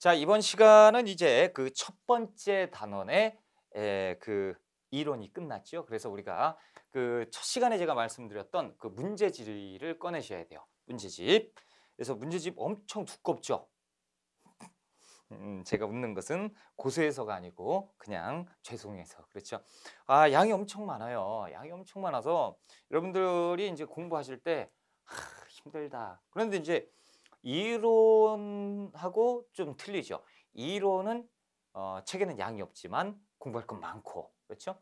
자 이번 시간은 이제 그 첫 번째 단원의 에, 그 이론이 끝났죠. 그래서 우리가 그 첫 시간에 제가 말씀드렸던 그문제지를 꺼내셔야 돼요. 문제집. 그래서 문제집 엄청 두껍죠. 음, 제가 웃는 것은 고수해서가 아니고 그냥 죄송해서 그렇죠. 아 양이 엄청 많아요. 양이 엄청 많아서 여러분들이 이제 공부하실 때 하, 힘들다. 그런데 이제 이론하고 좀 틀리죠. 이론은 어, 책에는 양이 없지만 공부할 건 많고 그렇죠.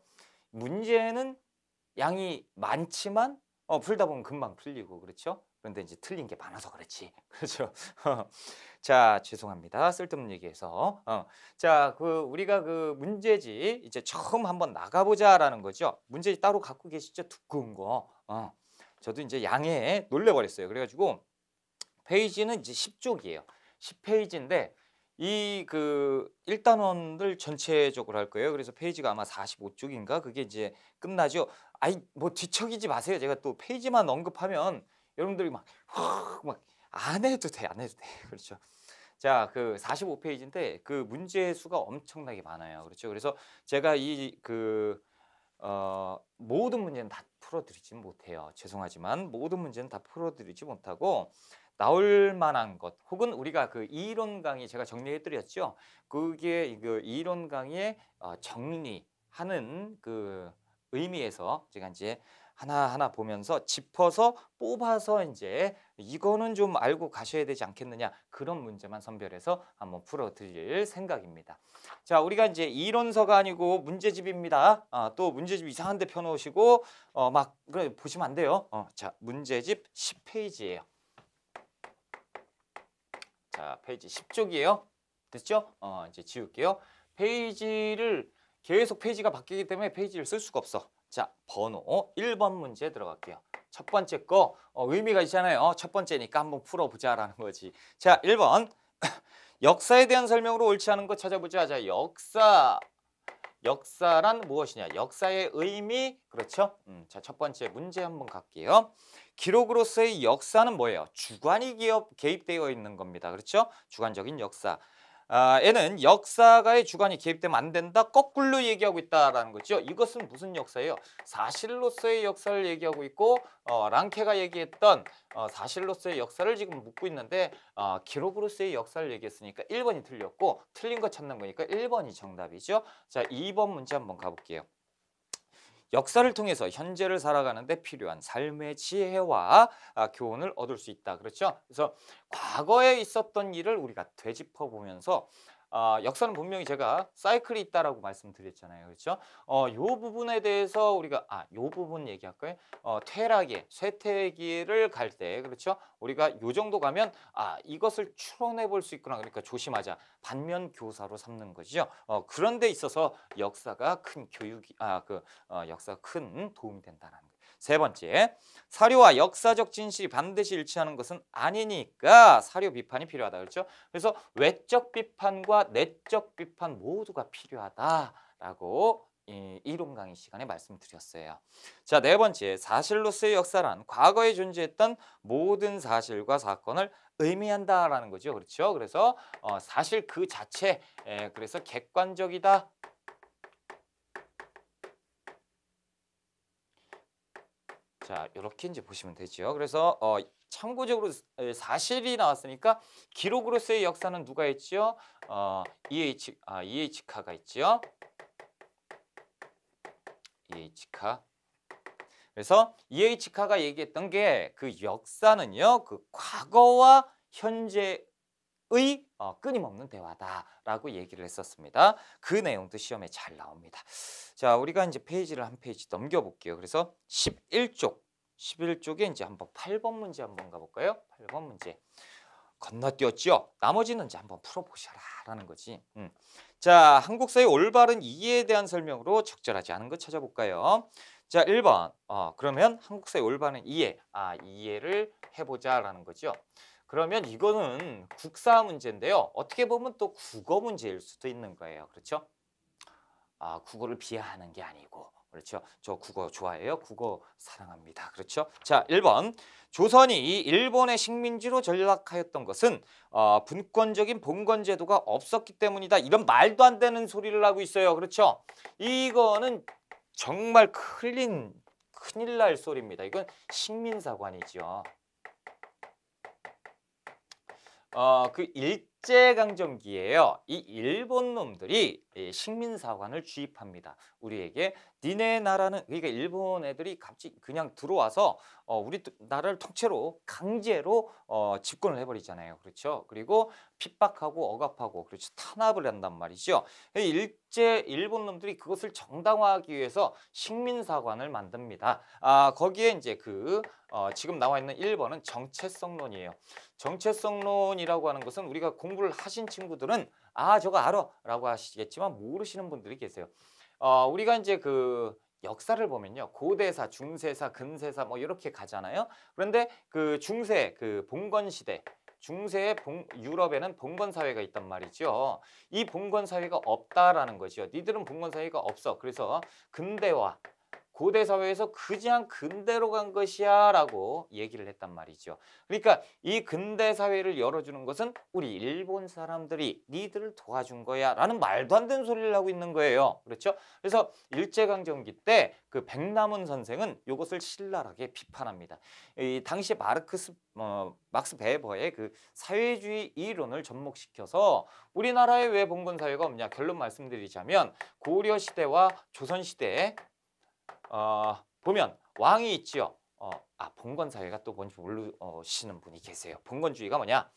문제는 양이 많지만 어, 풀다 보면 금방 풀리고 그렇죠. 그런데 이제 틀린 게 많아서 그렇지. 그렇죠. 자, 죄송합니다. 쓸데없는 얘기해서. 어. 자, 그 우리가 그 문제지 이제 처음 한번 나가보자라는 거죠. 문제지 따로 갖고 계시죠? 두꺼운 거. 어. 저도 이제 양해 놀래 버렸어요. 그래가지고 페이지는 이제 10쪽이에요. 10페이지인데 이 그1단원들 전체적으로 할 거예요. 그래서 페이지가 아마 45쪽인가 그게 이제 끝나죠. 아이 뭐 뒤척이지 마세요. 제가 또 페이지만 언급하면 여러분들이 막막안 해도 돼. 안 해도 돼. 그렇죠. 자, 그 45페이지인데 그 문제 수가 엄청나게 많아요. 그렇죠. 그래서 제가 이그 어, 모든 문제는 다 풀어드리진 못해요. 죄송하지만 모든 문제는 다 풀어드리지 못하고 나올 만한 것 혹은 우리가 그 이론 강의 제가 정리해 드렸죠. 그게 그 이론 강의의 어, 정리하는 그 의미에서 제가 이제 하나하나 보면서 짚어서 뽑아서 이제 이거는 좀 알고 가셔야 되지 않겠느냐 그런 문제만 선별해서 한번 풀어 드릴 생각입니다. 자 우리가 이제 이론서가 아니고 문제집입니다. 아, 또 문제집 이상한 데 펴놓으시고 어, 막 그래, 보시면 안 돼요. 어, 자 문제집 10페이지예요. 자, 페이지 10쪽이에요. 됐죠? 어, 이제 지울게요. 페이지를 계속 페이지가 바뀌기 때문에 페이지를 쓸 수가 없어. 자, 번호 1번 어, 문제 들어갈게요. 첫 번째 거 어, 의미가 있잖아요. 어, 첫 번째니까 한번 풀어보자라는 거지. 자, 1번. 역사에 대한 설명으로 옳지 않은 거 찾아보자. 자, 역사. 역사란 무엇이냐? 역사의 의미, 그렇죠? 음, 자, 첫 번째 문제 한번 갈게요. 기록으로서의 역사는 뭐예요? 주관이 기업 개입되어 있는 겁니다. 그렇죠? 주관적인 역사. 아, 에는 역사가의 주관이 개입되면 안 된다. 거꾸로 얘기하고 있다라는 거죠. 이것은 무슨 역사예요? 사실로서의 역사를 얘기하고 있고 어, 랑케가 얘기했던 어, 사실로서의 역사를 지금 묻고 있는데 어, 기록으로서의 역사를 얘기했으니까 1번이 틀렸고 틀린 거 찾는 거니까 1번이 정답이죠. 자, 2번 문제 한번 가볼게요. 역사를 통해서 현재를 살아가는데 필요한 삶의 지혜와 아, 교훈을 얻을 수 있다. 그렇죠? 그래서 과거에 있었던 일을 우리가 되짚어 보면서 어, 역사는 분명히 제가 사이클이 있다라고 말씀드렸잖아요. 그렇죠? 어, 요 부분에 대해서 우리가 아, 요 부분 얘기할까요? 어, 퇴락의 쇠퇴기를 갈 때 그렇죠? 우리가 요 정도 가면 아, 이것을 추론해 볼 수 있구나. 그러니까 조심하자. 반면 교사로 삼는 거죠. 어, 그런 데 있어서 역사가 큰 교육이 아, 그 어, 역사가 큰 도움이 된다라는 거예요. 세 번째, 사료와 역사적 진실이 반드시 일치하는 것은 아니니까 사료 비판이 필요하다. 그렇죠? 그래서 외적 비판과 내적 비판 모두가 필요하다라고 이론 강의 시간에 말씀드렸어요. 자, 네 번째, 사실로서의 역사란 과거에 존재했던 모든 사실과 사건을 의미한다라는 거죠. 그렇죠? 그래서 어, 사실 그 자체, 에, 그래서 객관적이다. 자, 이렇게 이제 보시면 되죠. 그래서 어, 참고적으로 사실이 나왔으니까 기록으로서의 역사는 누가 했지요? 어, EH 아, EH 카가 있지요. EH 카. 그래서 EH 카가 얘기했던 게 그 역사는요. 그 과거와 현재의 어, 끊임없는 대화다라고 얘기를 했었습니다. 그 내용도 시험에 잘 나옵니다. 자, 우리가 이제 페이지를 한 페이지 넘겨볼게요. 그래서 11쪽 11쪽에 이제 한번 8번 문제 한번 가볼까요? 8번 문제. 건너뛰었죠? 나머지는 이제 한번 풀어보셔라 라는 거지. 음. 자, 한국사의 올바른 이해에 대한 설명으로 적절하지 않은 거 찾아볼까요? 자, 1번. 어, 그러면 한국사의 올바른 이해. 아, 이해를 해보자 라는 거죠. 그러면 이거는 국사 문제인데요. 어떻게 보면 또 국어 문제일 수도 있는 거예요. 그렇죠? 아, 국어를 비하하는 게 아니고 그렇죠. 저 국어 좋아해요. 국어 사랑합니다. 그렇죠. 자, 1번. 조선이 이 일본의 식민지로 전락하였던 것은 어, 분권적인 봉건 제도가 없었기 때문이다. 이런 말도 안 되는 소리를 하고 있어요. 그렇죠. 이거는 정말 큰일, 큰일 날 소리입니다. 이건 식민사관이죠. 어, 그 일, 일제강점기에요. 이 일본 놈들이 식민사관을 주입합니다. 우리에게 니네 나라는 그러니까 일본 애들이 갑자기 그냥 들어와서 어, 우리 나라를 통째로 강제로 어, 집권을 해버리잖아요. 그렇죠? 그리고 핍박하고 억압하고 그렇죠 탄압을 한단 말이죠. 일제 일본 놈들이 그것을 정당화하기 위해서 식민사관을 만듭니다. 아 거기에 이제 그 어, 지금 나와 있는 일번은 정체성론이에요. 정체성론이라고 하는 것은 우리가 공 공부를 하신 친구들은 아 저거 알아 라고 하시겠지만 모르시는 분들이 계세요. 어, 우리가 이제 그 역사를 보면요. 고대사, 중세사, 근세사 뭐 이렇게 가잖아요. 그런데 그 중세, 그 봉건 시대, 중세의 봉, 유럽에는 봉건 사회가 있단 말이죠. 이 봉건 사회가 없다라는 거죠. 니들은 봉건 사회가 없어. 그래서 근대화, 고대 사회에서 그냥 근대로 간 것이야라고 얘기를 했단 말이죠. 그러니까 이 근대 사회를 열어주는 것은 우리 일본 사람들이 니들을 도와준 거야라는 말도 안 되는 소리를 하고 있는 거예요. 그렇죠? 그래서 일제강점기 때 그 백남은 선생은 이것을 신랄하게 비판합니다. 이 당시 마르크스 어, 막스 베버의 그 사회주의 이론을 접목시켜서 우리나라에 왜 봉건 사회가 없냐 결론 말씀드리자면 고려 시대와 조선 시대에 어, 보면 왕이 있지요. 어, 아 봉건 사회가 또 뭔지 모르시는 분이 계세요. 봉건주의가 뭐냐?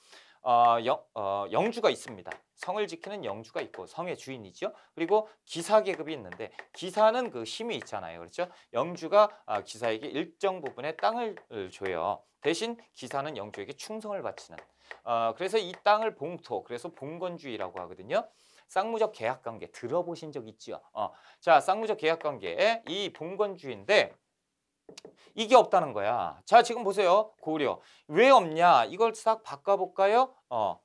어, 영, 어, 영주가 있습니다. 성을 지키는 영주가 있고 성의 주인이죠. 그리고 기사 계급이 있는데 기사는 그 힘이 있잖아요. 그렇죠? 영주가 어, 기사에게 일정 부분의 땅을 어, 줘요. 대신 기사는 영주에게 충성을 바치는. 어, 그래서 이 땅을 봉토, 그래서 봉건주의라고 하거든요. 쌍무적 계약관계 들어보신 적 있지요? 어. 자, 쌍무적 계약관계 이봉건주인데 이게 없다는 거야. 자, 지금 보세요. 고려. 왜 없냐? 이걸 싹 바꿔볼까요? 어.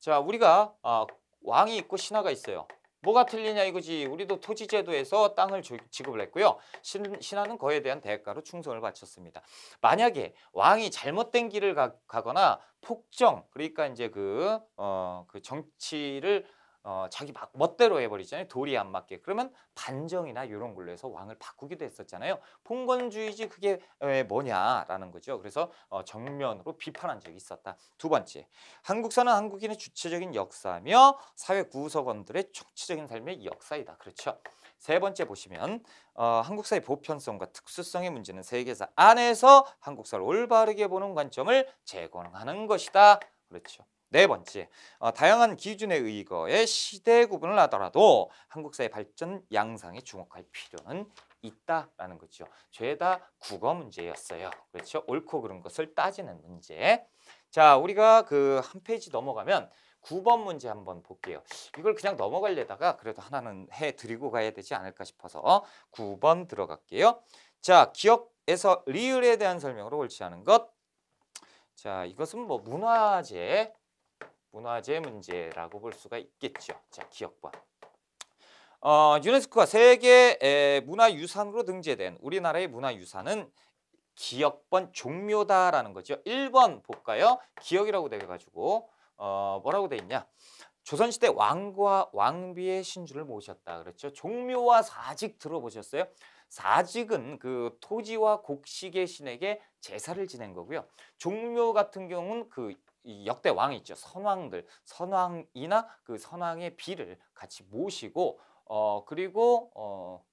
자, 우리가 어, 왕이 있고 신하가 있어요. 뭐가 틀리냐 이거지. 우리도 토지제도에서 땅을 지급을 했고요. 신, 신하는 거에 대한 대가로 충성을 바쳤습니다. 만약에 왕이 잘못된 길을 가, 거나 폭정, 그러니까 이제 그, 어, 그 정치를 어, 자기 막 멋대로 해버리잖아요. 돌이 안 맞게. 그러면 반정이나 이런 걸로 해서 왕을 바꾸기도 했었잖아요. 봉건주의지 그게 뭐냐라는 거죠. 그래서 어, 정면으로 비판한 적이 있었다. 두 번째, 한국사는 한국인의 주체적인 역사며 사회 구성원들의 총체적인 삶의 역사이다. 그렇죠. 세 번째 보시면 어, 한국사의 보편성과 특수성의 문제는 세계사 안에서 한국사를 올바르게 보는 관점을 제공하는 것이다. 그렇죠. 네 번째, 어, 다양한 기준에 의거해 시대 구분을 하더라도 한국 사회 발전 양상에 주목할 필요는 있다라는 거죠. 죄다 국어 문제였어요. 그렇죠? 옳고 그른 것을 따지는 문제. 자, 우리가 그 한 페이지 넘어가면 9번 문제 한번 볼게요. 이걸 그냥 넘어갈려다가 그래도 하나는 해드리고 가야 되지 않을까 싶어서 9번 들어갈게요. 자, 기억에서 리을에 대한 설명으로 옳지 않은 것. 자, 이것은 뭐 문화재, 문화재 문제라고 볼 수가 있겠죠. 자, 기억번. 어, 유네스코가 세계 문화유산으로 등재된 우리나라의 문화유산은 기억번 종묘다라는 거죠. 1번 볼까요? 기억이라고 돼가지고 어, 뭐라고 돼 있냐? 조선시대 왕과 왕비의 신주를 모셨다 그렇죠. 종묘와 사직 들어보셨어요? 사직은 그 토지와 곡식의 신에게 제사를 지낸 거고요. 종묘 같은 경우는 그이 역대 왕이 있죠. 선왕들, 선왕이나 그 선왕의 비를 같이 모시고 어 그리고 어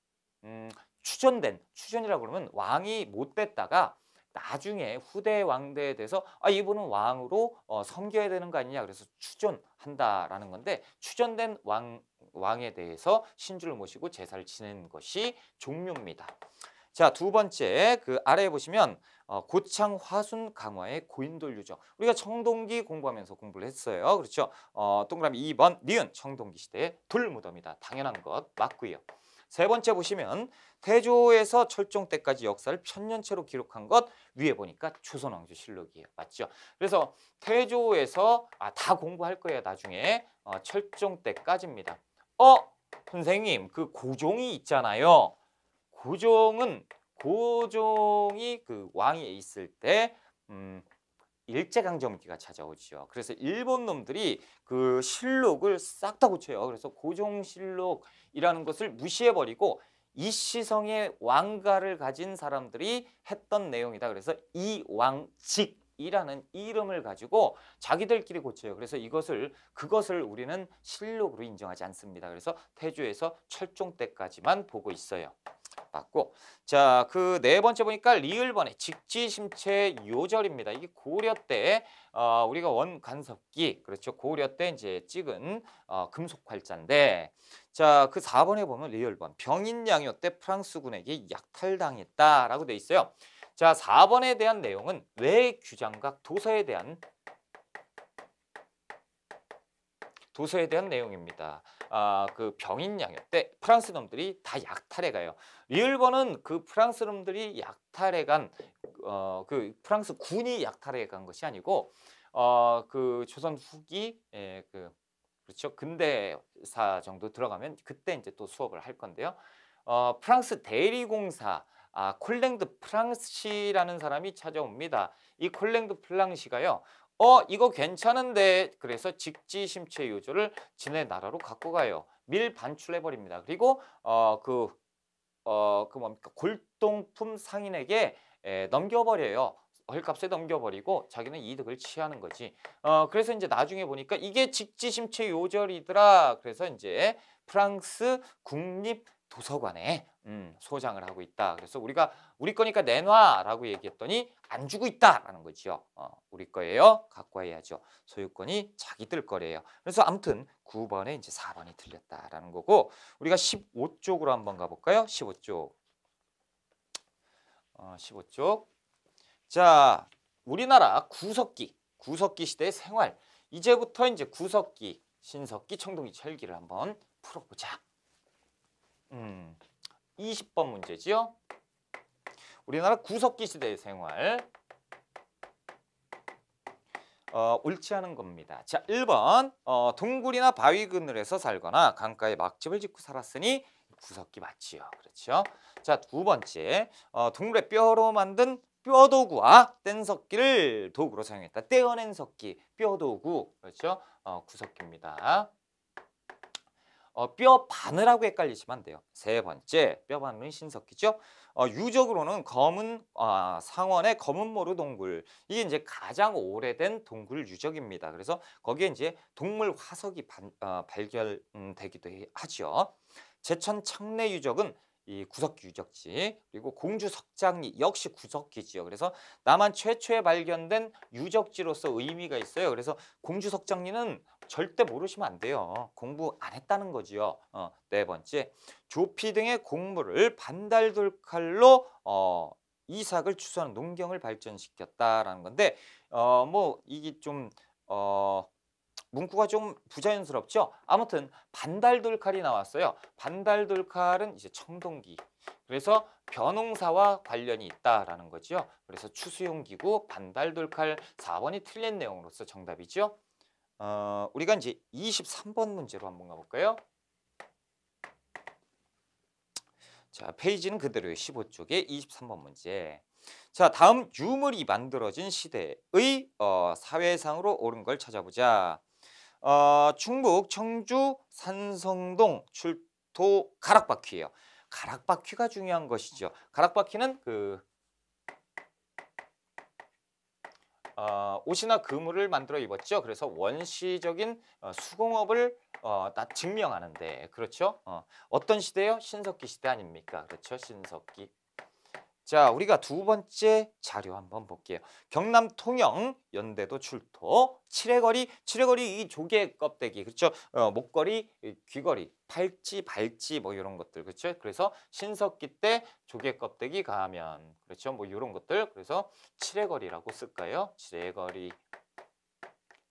음, 추전된 추전이라고 그러면 왕이 못 됐다가 나중에 후대 왕대에 대해서 아 이분은 왕으로 어, 섬겨야 되는 거 아니냐 그래서 추전한다라는 건데 추전된 왕 왕에 대해서 신주를 모시고 제사를 지낸 것이 종묘입니다. 자, 두 번째 그 아래에 보시면 어, 고창 화순 강화의 고인돌 유적. 우리가 청동기 공부하면서 공부를 했어요. 그렇죠? 어, 동그라미 2번 니은 청동기 시대의 돌무덤이다. 당연한 것 맞고요. 세 번째 보시면 태조에서 철종 때까지 역사를 천년체로 기록한 것 위에 보니까 조선왕조 실록이에요. 맞죠? 그래서 태조에서 아, 다 공부할 거예요. 나중에 어, 철종 때까지입니다. 어? 선생님 그 고종이 있잖아요. 고종은 고종이 그왕에 있을 때 음, 일제강점기가 찾아오죠. 그래서 일본 놈들이 그 실록을 싹 다 고쳐요. 그래서 고종실록이라는 것을 무시해버리고 이시성의 왕가를 가진 사람들이 했던 내용이다. 그래서 이왕직이라는 이름을 가지고 자기들끼리 고쳐요. 그래서 이것을 그것을 우리는 실록으로 인정하지 않습니다. 그래서 태조에서 철종 때까지만 보고 있어요. 맞고 자 그 네 번째 보니까 리을번의 직지심체 요절입니다. 이게 고려 때 어, 우리가 원간섭기 그렇죠 고려 때 이제 찍은 어, 금속활자인데 자 그 사번에 보면 리을번 병인양요 때 프랑스군에게 약탈당했다라고 돼 있어요. 자 사번에 대한 내용은 외 규장각 도서에 대한 도서에 대한 내용입니다. 아, 그 병인양요 때 프랑스 놈들이 다 약탈해 가요. 리을버는 그 프랑스 놈들이 약탈해 간, 어, 그 프랑스 군이 약탈해 간 것이 아니고, 어, 그 조선 후기, 에 예, 그, 그렇죠. 근대사 정도 들어가면 그때 이제 또 수업을 할 건데요. 어, 프랑스 대리공사, 아, 콜랭드 프랑시라는 사람이 찾아옵니다. 이 콜랭드 플랑시가요. 어 이거 괜찮은데 그래서 직지심체 요조를 진네 나라로 갖고 가요. 밀 반출해버립니다. 그리고 어 그 어, 그 뭡니까 골동품 상인에게 에, 넘겨버려요. 헐값에 넘겨버리고 자기는 이득을 취하는 거지. 어, 그래서 이제 나중에 보니까 이게 직지심체 요절이더라. 그래서 이제 프랑스 국립 도서관에 음, 음, 소장을 하고 있다. 그래서 우리가 우리 거니까 내놔라고 얘기했더니 안 주고 있다라는 거죠 어, 우리 거예요. 갖고 와야죠. 소유권이 자기들 거래요. 그래서 아무튼 9번에 이제 4번이 틀렸다라는 거고 우리가 15쪽으로 한번 가볼까요? 15쪽. 어, 15쪽. 자, 우리나라 구석기, 구석기 시대의 생활. 이제부터 이제 구석기, 신석기, 청동기, 철기를 한번 풀어보자. 음, 20번 문제지요. 우리나라 구석기 시대의 생활. 어, 옳지 않은 겁니다. 자, 1번 어, 동굴이나 바위 그늘에서 살거나 강가에 막집을 짓고 살았으니 구석기 맞지요. 그렇죠? 자, 두 번째 어, 동굴의 뼈로 만든 뼈도구와 뗀 석기를 도구로 사용했다. 떼어낸 석기, 뼈도구. 그렇죠? 어, 구석기입니다. 어, 뼈 바늘하고 헷갈리시면 안 돼요. 세 번째, 뼈 바늘은 신석기죠. 어, 유적으로는 검은 어, 상원의 검은 모루 동굴 이게 이제 가장 오래된 동굴 유적입니다. 그래서 거기에 이제 동물 화석이 반, 어, 발견되기도 음, 하죠. 제천 청래 유적은 이 구석기 유적지 그리고 공주 석장리 역시 구석기지요. 그래서 남한 최초에 발견된 유적지로서 의미가 있어요. 그래서 공주 석장리는 절대 모르시면 안 돼요. 공부 안 했다는 거지요. 어, 네 번째 조피 등의 공물을 반달돌칼로 어, 이삭을 추수하는 농경을 발전시켰다라는 건데 어, 뭐 이게 좀 어, 문구가 좀 부자연스럽죠? 아무튼 반달돌칼이 나왔어요. 반달돌칼은 이제 청동기. 그래서 변홍사와 관련이 있다라는 거죠. 그래서 추수용기구 반달돌칼 4번이 틀린 내용으로서 정답이죠. 어, 우리가 이제 23번 문제로 한번 가볼까요? 자, 페이지는 그대로의 15쪽에 23번 문제. 자, 다음 유물이 만들어진 시대의 어, 사회상으로 옳은 걸 찾아보자. 어, 충북 청주 산성동 출토 가락바퀴예요. 가락바퀴가 중요한 것이죠. 가락바퀴는 그 어, 옷이나 그물을 만들어 입었죠. 그래서 원시적인 어, 수공업을 어, 다 증명하는데 그렇죠. 어, 어떤 시대요? 신석기 시대 아닙니까? 그렇죠. 신석기 자, 우리가 두 번째 자료 한번 볼게요. 경남 통영 연대도 출토, 칠해거리, 칠해거리 이 조개 껍데기, 그렇죠? 어, 목걸이, 귀걸이, 팔찌, 발찌 뭐 이런 것들, 그렇죠? 그래서 신석기 때 조개 껍데기 가면, 그렇죠? 뭐 이런 것들, 그래서 칠해거리라고 쓸까요? 칠해거리.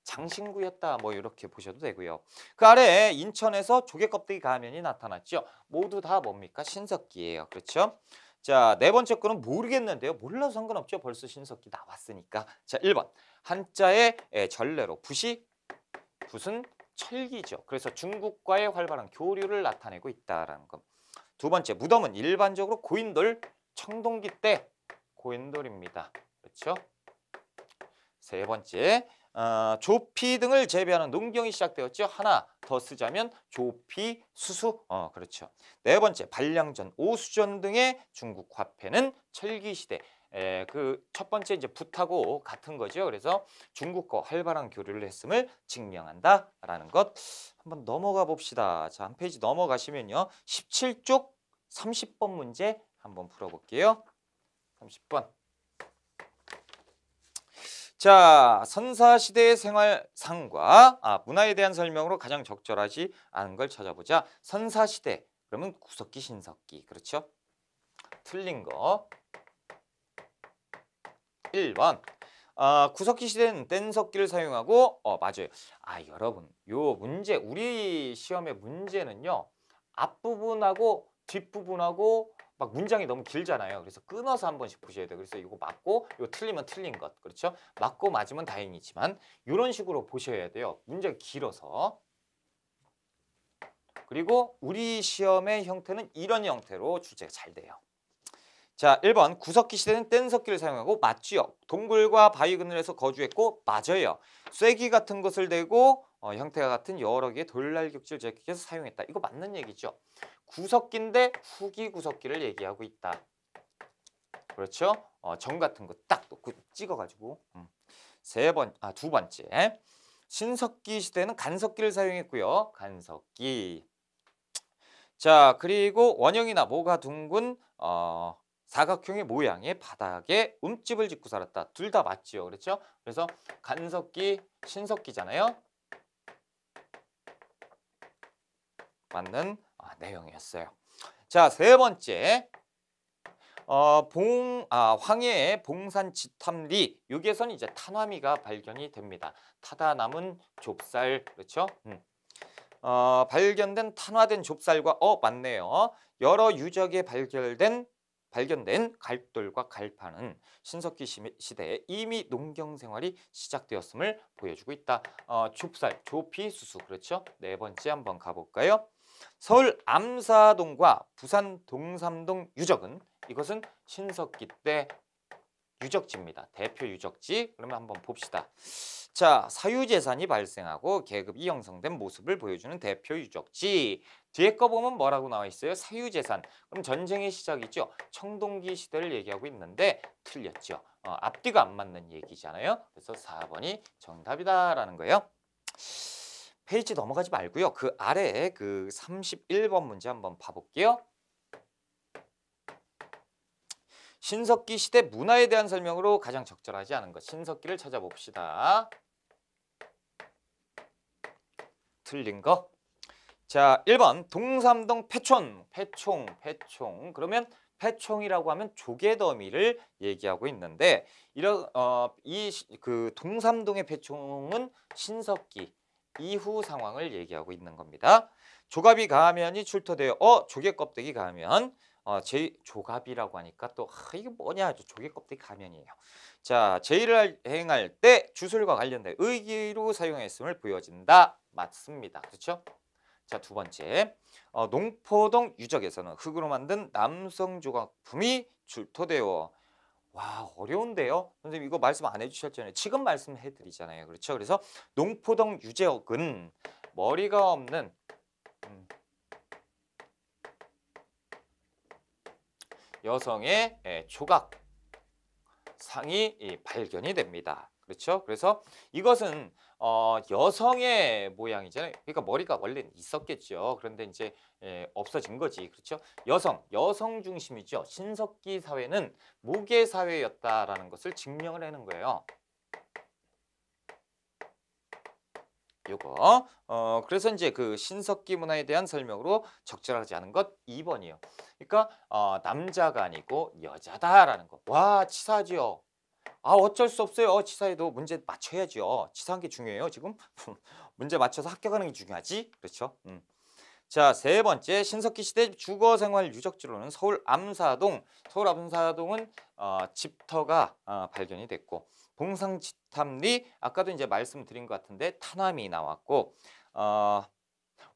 장신구였다 뭐 이렇게 보셔도 되고요. 그 아래에 인천에서 조개 껍데기 가면이 나타났죠. 모두 다 뭡니까? 신석기예요. 그렇죠? 자, 네 번째 거는 모르겠는데요. 몰라도 상관없죠. 벌써 신석기 나왔으니까. 자, 1번. 한자의 예, 전례로 붓이 붓은 철기죠. 그래서 중국과의 활발한 교류를 나타내고 있다라는 것. 두 번째, 무덤은 일반적으로 고인돌 청동기 때 고인돌입니다. 그렇죠? 세 번째, 어, 조피 등을 재배하는 농경이 시작되었죠. 하나 더 쓰자면 조피, 수수, 어 그렇죠. 네 번째 발량전, 오수전 등의 중국 화폐는 철기 시대. 그 첫 번째 이제 붓하고 같은 거죠. 그래서 중국과 활발한 교류를 했음을 증명한다라는 것. 한번 넘어가 봅시다. 자, 한 페이지 넘어가시면요. 17쪽 30번 문제 한번 풀어볼게요. 30번. 자, 선사시대의 생활상과 아, 문화에 대한 설명으로 가장 적절하지 않은 걸 찾아보자. 선사시대, 그러면 구석기, 신석기, 그렇죠? 틀린 거. 1번. 아, 구석기 시대는 뗀석기를 사용하고 어, 맞아요. 아, 여러분. 요 문제 우리 시험의 문제는요. 앞부분하고 뒷부분하고 막 문장이 너무 길잖아요. 그래서 끊어서 한 번씩 보셔야 돼요. 그래서 이거 맞고 이거 틀리면 틀린 것. 그렇죠? 맞고 맞으면 다행이지만 이런 식으로 보셔야 돼요. 문장이 길어서. 그리고 우리 시험의 형태는 이런 형태로 주제가잘 돼요. 자, 1번 구석기 시대는 뗀석기를 사용하고 맞지요. 동굴과 바위 그늘에서 거주했고 맞아요. 쐐기 같은 것을 대고 어, 형태와 같은 여러 개의 돌날격질 재킷에서 사용했다. 이거 맞는 얘기죠. 구석기인데 후기 구석기를 얘기하고 있다. 그렇죠? 어, 정 같은 거딱 찍어가지고 음. 세 번, 아, 두 번째 신석기 시대는 간석기를 사용했고요. 간석기. 자, 그리고 원형이나 모가 둥근 어, 사각형의 모양의 바닥에 움집을 짓고 살았다. 둘 다 맞지요. 그렇죠? 그래서 간석기, 신석기잖아요. 맞는 아, 내용이었어요. 자, 세 번째. 어, 봉, 아, 황해의 봉산 지탐리 여기에선 이제 탄화미가 발견이 됩니다. 타다 남은 좁쌀 그렇죠? 음. 어, 발견된 탄화된 좁쌀과 어 맞네요. 여러 유적에 발견된 발견된 갈돌과 갈파는 신석기 시대에 이미 농경 생활이 시작되었음을 보여주고 있다. 어, 좁쌀, 조피 수수 그렇죠? 네 번째 한번 가볼까요? 서울 암사동과 부산 동삼동 유적은 이것은 신석기 때 유적지입니다. 대표 유적지. 그러면 한번 봅시다. 자, 사유재산이 발생하고 계급이 형성된 모습을 보여주는 대표 유적지. 뒤에 거 보면 뭐라고 나와 있어요? 사유재산. 그럼 전쟁의 시작이죠. 청동기 시대를 얘기하고 있는데 틀렸죠. 어, 앞뒤가 안 맞는 얘기잖아요. 그래서 4번이 정답이다라는 거예요. 페이지 넘어가지 말고요. 그 아래에 그 31번 문제 한번 봐볼게요. 신석기 시대 문화에 대한 설명으로 가장 적절하지 않은 것. 신석기를 찾아봅시다. 틀린 거. 자, 1번 동삼동 패촌, 패총, 패총. 그러면 패총이라고 하면 조개더미를 얘기하고 있는데 이런 어, 이그 동삼동의 패총은 신석기 이후 상황을 얘기하고 있는 겁니다. 조갑이 가면이 출토되어 어 조개 껍데기 가면 어, 제 조갑이라고 하니까 또 아, 이게 뭐냐 조개 껍데기 가면이에요. 자 제의를 행할 때 주술과 관련된 의기로 사용했음을 보여준다 맞습니다. 그렇죠? 자두 번째 어, 농포동 유적에서는 흙으로 만든 남성 조각품이 출토되어 와 어려운데요 선생님 이거 말씀 안 해주셨잖아요 지금 말씀해 드리잖아요 그렇죠 그래서 농포동 유재옥은 머리가 없는 음, 여성의 예, 조각 상이 발견이 됩니다 그렇죠 그래서 이것은 어, 여성의 모양이잖아요. 그러니까 머리가 원래는 있었겠죠. 그런데 이제 예, 없어진 거지. 그렇죠? 여성, 여성 중심이죠. 신석기 사회는 모계 사회였다라는 것을 증명을 하는 거예요. 요거. 어, 그래서 이제 그 신석기 문화에 대한 설명으로 적절하지 않은 것 2번이요. 그러니까 어, 남자가 아니고 여자다라는 거. 와, 치사지요. 아 어쩔 수 없어요. 지사에도 문제 맞춰야죠. 지사한 게 중요해요. 지금 문제 맞춰서 합격하는 게 중요하지. 그렇죠. 음. 자, 세 번째 신석기 시대 주거 생활 유적지로는 서울 암사동. 서울 암사동은 어, 집터가 어, 발견이 됐고 봉상지탐리 아까도 이제 말씀드린 것 같은데 탄암이 나왔고 어,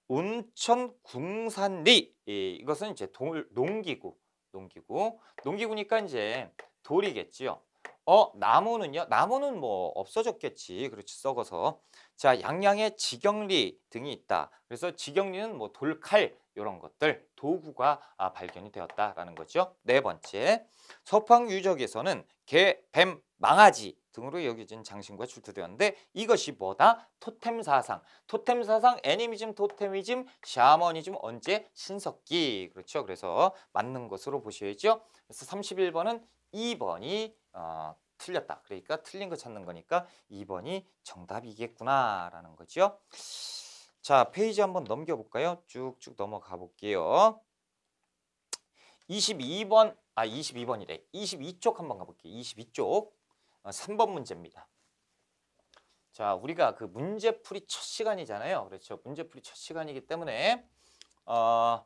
온천 궁산리 이것은 이제 돌, 농기구 농기구 농기구니까 이제 돌이겠지요. 어 나무는요? 나무는 뭐 없어졌겠지. 그렇지 썩어서. 자 양양에 지경리 등이 있다. 그래서 지경리는뭐 돌칼 이런 것들 도구가 아, 발견이 되었다라는 거죠. 네 번째 서평 유적에서는 개, 뱀, 망아지 등으로 여겨진 장신구가 출토되었는데 이것이 뭐다? 토템 사상. 토템 사상, 애니미즘, 토테미즘, 샤머니즘 언제? 신석기. 그렇죠. 그래서 맞는 것으로 보셔야죠. 그래서 31번은 2번이 어, 틀렸다. 그러니까 틀린 거 찾는 거니까 2번이 정답이겠구나라는 거죠. 자, 페이지 한번 넘겨볼까요? 쭉쭉 넘어가 볼게요. 22번, 아 22번이래. 22쪽 한번 가볼게요. 22쪽 3번 어, 문제입니다. 자, 우리가 그 문제풀이 첫 시간이잖아요. 그렇죠. 문제풀이 첫 시간이기 때문에 어,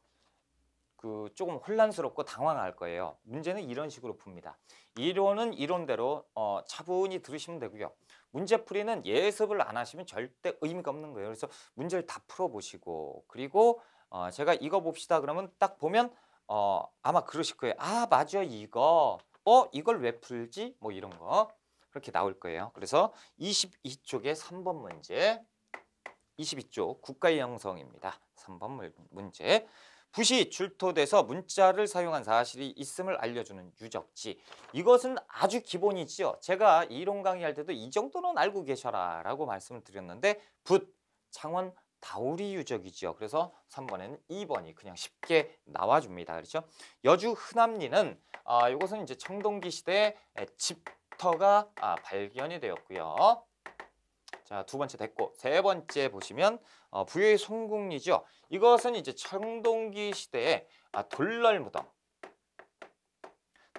그 조금 혼란스럽고 당황할 거예요. 문제는 이런 식으로 풉니다. 이론은 이론대로 어, 차분히 들으시면 되고요. 문제풀이는 예습을 안 하시면 절대 의미가 없는 거예요. 그래서 문제를 다 풀어보시고 그리고 어, 제가 이거 봅시다 그러면 딱 보면 어, 아마 그러실 거예요. 아 맞아 이거 어 이걸 왜 풀지 뭐 이런 거 그렇게 나올 거예요. 그래서 22쪽의 3번 문제 22쪽 국가의 형성입니다. 3번 문제 붓이 출토돼서 문자를 사용한 사실이 있음을 알려주는 유적지. 이것은 아주 기본이지요. 제가 이론 강의할 때도 이 정도는 알고 계셔라 라고 말씀을 드렸는데 붓, 창원, 다우리 유적이지요. 그래서 3번에는 2번이 그냥 쉽게 나와줍니다. 그렇죠? 여주 흔암리는 아, 이것은 이제 청동기 시대에 집터가 아, 발견이 되었고요. 자, 두 번째 됐고 세 번째 보시면 어, 부유의 송궁리죠. 이것은 이제 청동기 시대에 아, 돌널 무덤,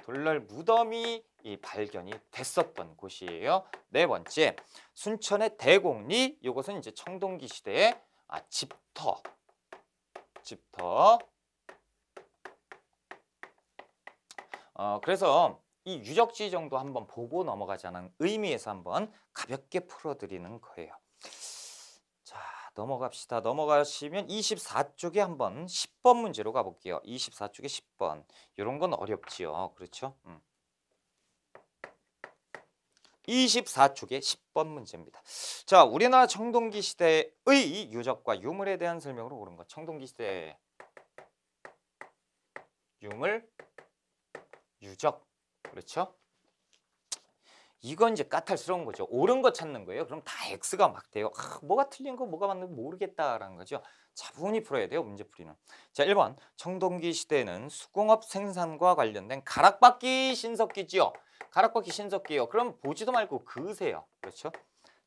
돌널 무덤이 이 발견이 됐었던 곳이에요. 네 번째 순천의 대공리 이것은 이제 청동기 시대에 아, 집터, 집터. 어, 그래서 이 유적지 정도 한번 보고 넘어가자는 의미에서 한번 가볍게 풀어드리는 거예요. 자, 넘어갑시다. 넘어가시면 24쪽에 한번 10번 문제로 가볼게요. 24쪽에 10번. 이런 건 어렵지요. 그렇죠? 음. 24쪽의 10번 문제입니다. 자, 우리나라 청동기 시대의 유적과 유물에 대한 설명으로 옳은 것. 청동기 시대의 유물, 유적. 그렇죠? 이건 이제 까탈스러운 거죠. 옳은 거 찾는 거예요. 그럼 다 X가 막 돼요. 아, 뭐가 틀린 거, 뭐가 맞는 거 모르겠다라는 거죠. 자분히 풀어야 돼요, 문제 풀이는. 자, 1번. 청동기 시대는 수공업 생산과 관련된 가락바퀴 신석기지요. 가락바퀴 신석기요. 그럼 보지도 말고 그으세요. 그렇죠?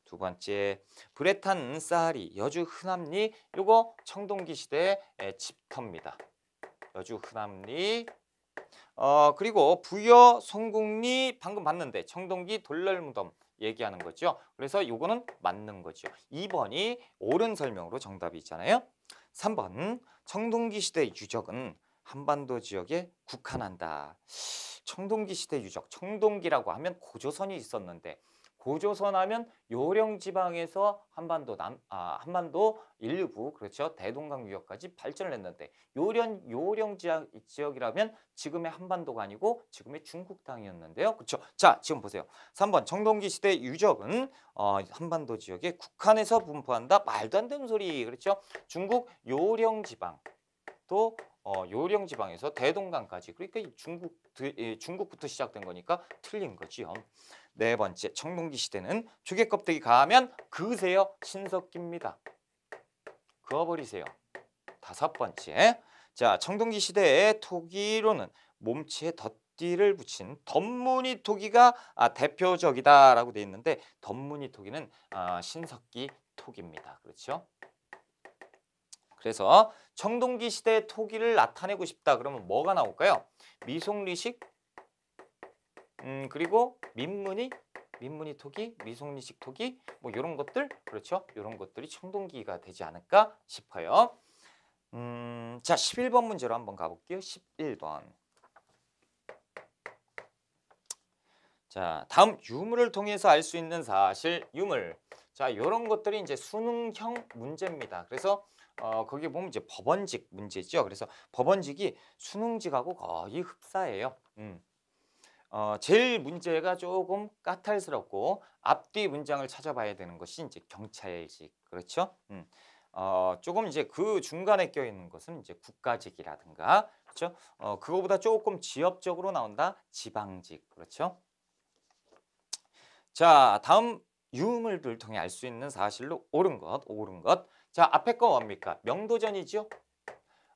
두 번째, 브레탄 사하 여주 흔암리, 요거 청동기 시대의 집터입니다. 여주 흔암리 어, 그리고 부여 성국리 방금 봤는데 청동기 돌날무덤 얘기하는 거죠. 그래서 이거는 맞는 거죠. 2번이 옳은 설명으로 정답이 있잖아요. 3번 청동기 시대 유적은 한반도 지역에 국한한다. 청동기 시대 유적, 청동기라고 하면 고조선이 있었는데 고조선 하면 요령 지방에서 한반도 남, 아, 한반도 일부 그렇죠. 대동강 유역까지 발전을 했는데, 요령, 요령 지역, 지역이라면 지금의 한반도가 아니고 지금의 중국 땅이었는데요. 그렇죠. 자, 지금 보세요. 3번. 청동기 시대 유적은 어, 한반도 지역에 국한에서 분포한다. 말도 안 되는 소리. 그렇죠. 중국 요령 지방. 또 어, 요령 지방에서 대동강까지 그러니까 중국 중국부터 시작된 거니까 틀린 거지요. 네 번째 청동기 시대는 조개 껍데기 가면 하 그으세요. 신석기입니다. 그어버리세요. 다섯 번째 자 청동기 시대의 토기로는 몸체에 덧띠를 붙인 덧무늬 토기가 아, 대표적이다라고 돼 있는데 덧무늬 토기는 아, 신석기 토기입니다. 그렇죠? 그래서 청동기 시대의 토기를 나타내고 싶다 그러면 뭐가 나올까요? 미송리식 음 그리고 민무늬 민무늬 토기, 미송리식 토기 뭐 이런 것들 그렇죠? 이런 것들이 청동기가 되지 않을까 싶어요. 음, 자 11번 문제로 한번 가볼게요. 11번 자 다음 유물을 통해서 알 수 있는 사실 유물 자 이런 것들이 이제 수능형 문제입니다. 그래서 어, 거기 보면 이제 법원직 문제죠. 그래서 법원직이 수능직하고 거의 흡사해요. 음. 어, 제일 문제가 조금 까탈스럽고 앞뒤 문장을 찾아봐야 되는 것이 이제 경찰직 그렇죠? 음. 어, 조금 이제 그 중간에 껴 있는 것은 이제 국가직이라든가 그렇죠? 어, 그거보다 조금 지역적으로 나온다 지방직 그렇죠? 자 다음 유물들 통해 알 수 있는 사실로 옳은 것 옳은 것. 자 앞에 거 뭡니까? 명도전이죠?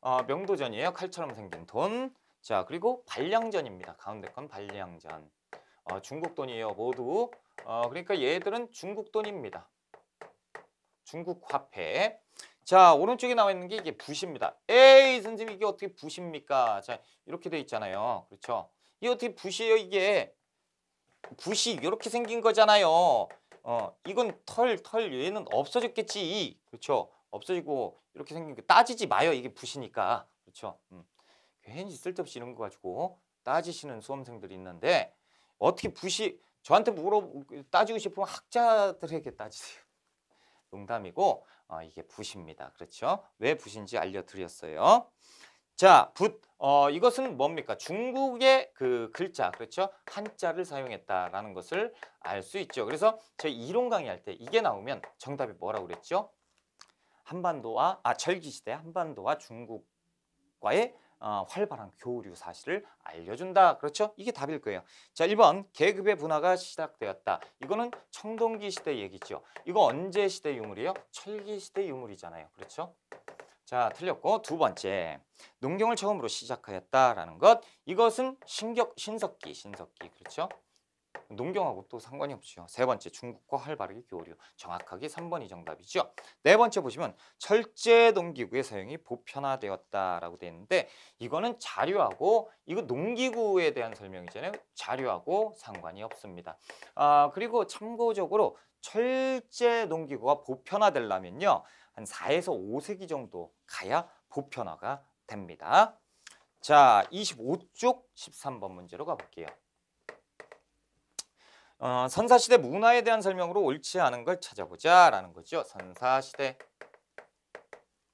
어, 명도전이에요. 칼처럼 생긴 돈. 자 그리고 발량전입니다. 가운데 건 발량전. 어, 중국 돈이에요. 모두. 어, 그러니까 얘들은 중국 돈입니다. 중국 화폐. 자 오른쪽에 나와 있는 게 이게 붓입니다. 에이 선생님 이게 어떻게 붓입니까? 자 이렇게 돼 있잖아요. 그렇죠? 이게 어떻게 붓이에요 이게? 붓이 이렇게 생긴 거잖아요. 어 이건 털, 털 얘는 없어졌겠지. 그렇죠? 없어지고 이렇게 생긴 게 따지지 마요. 이게 붓이니까. 그렇죠? 음. 괜히 쓸데없이 이런 거 가지고 따지시는 수험생들이 있는데 어떻게 부시 저한테 물어 따지고 싶으면 학자들에게 따지세요. 농담이고 어, 이게 붓입니다. 그렇죠? 왜 붓인지 알려드렸어요. 자, 붓 어, 이것은 뭡니까? 중국의 그 글자 그렇죠? 한자를 사용했다라는 것을 알 수 있죠. 그래서 저희 이론 강의할 때 이게 나오면 정답이 뭐라고 그랬죠? 한반도와 아 철기 시대 한반도와 중국과의 어, 활발한 교류 사실을 알려준다. 그렇죠? 이게 답일 거예요. 자, 1번 계급의 분화가 시작되었다. 이거는 청동기 시대 얘기죠. 이거 언제 시대 유물이에요? 철기 시대 유물이잖아요. 그렇죠? 자, 틀렸고 두 번째. 농경을 처음으로 시작하였다라는 것. 이것은 신격 신석기, 신석기. 그렇죠? 농경하고 또 상관이 없죠. 세 번째 중국과 활발하게 교류. 정확하게 3번이 정답이죠. 네 번째 보시면 철제 농기구의 사용이 보편화되었다라고 돼 있는데 이거는 자료하고 이거 농기구에 대한 설명이잖아요. 자료하고 상관이 없습니다. 아 그리고 참고적으로 철제 농기구가 보편화되려면요. 한 4에서 5세기 정도 가야 보편화가 됩니다. 자, 25쪽 13번 문제로 가볼게요. 어, 선사시대 문화에 대한 설명으로 옳지 않은 걸 찾아보자라는 거죠. 선사시대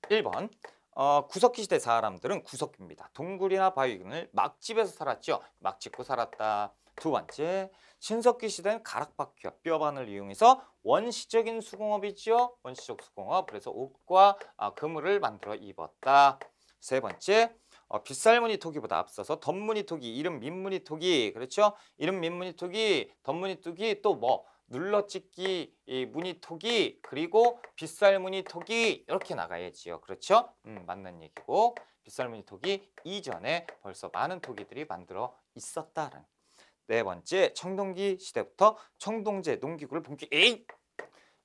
1번 어, 구석기 시대 사람들은 구석기입니다. 동굴이나 바위근을 막집에서 살았죠. 막짓고 살았다. 두 번째, 신석기 시대는 가락바퀴와 뼈바늘 이용해서 원시적인 수공업이지요. 원시적 수공업. 그래서 옷과 아, 그물을 만들어 입었다. 세 번째, 어, 빗살 무늬토기보다 앞서서 덧무늬토기, 이름 민무늬토기, 그렇죠? 이름 민무늬토기, 덧무늬토기 또 뭐눌러찍기이 무늬토기 그리고 빗살 무늬토기 이렇게 나가야지요. 그렇죠? 음, 맞는 얘기고 빗살 무늬토기 이전에 벌써 많은 토기들이 만들어 있었다는네 번째 청동기 시대부터 청동제 농기구를 본격 에이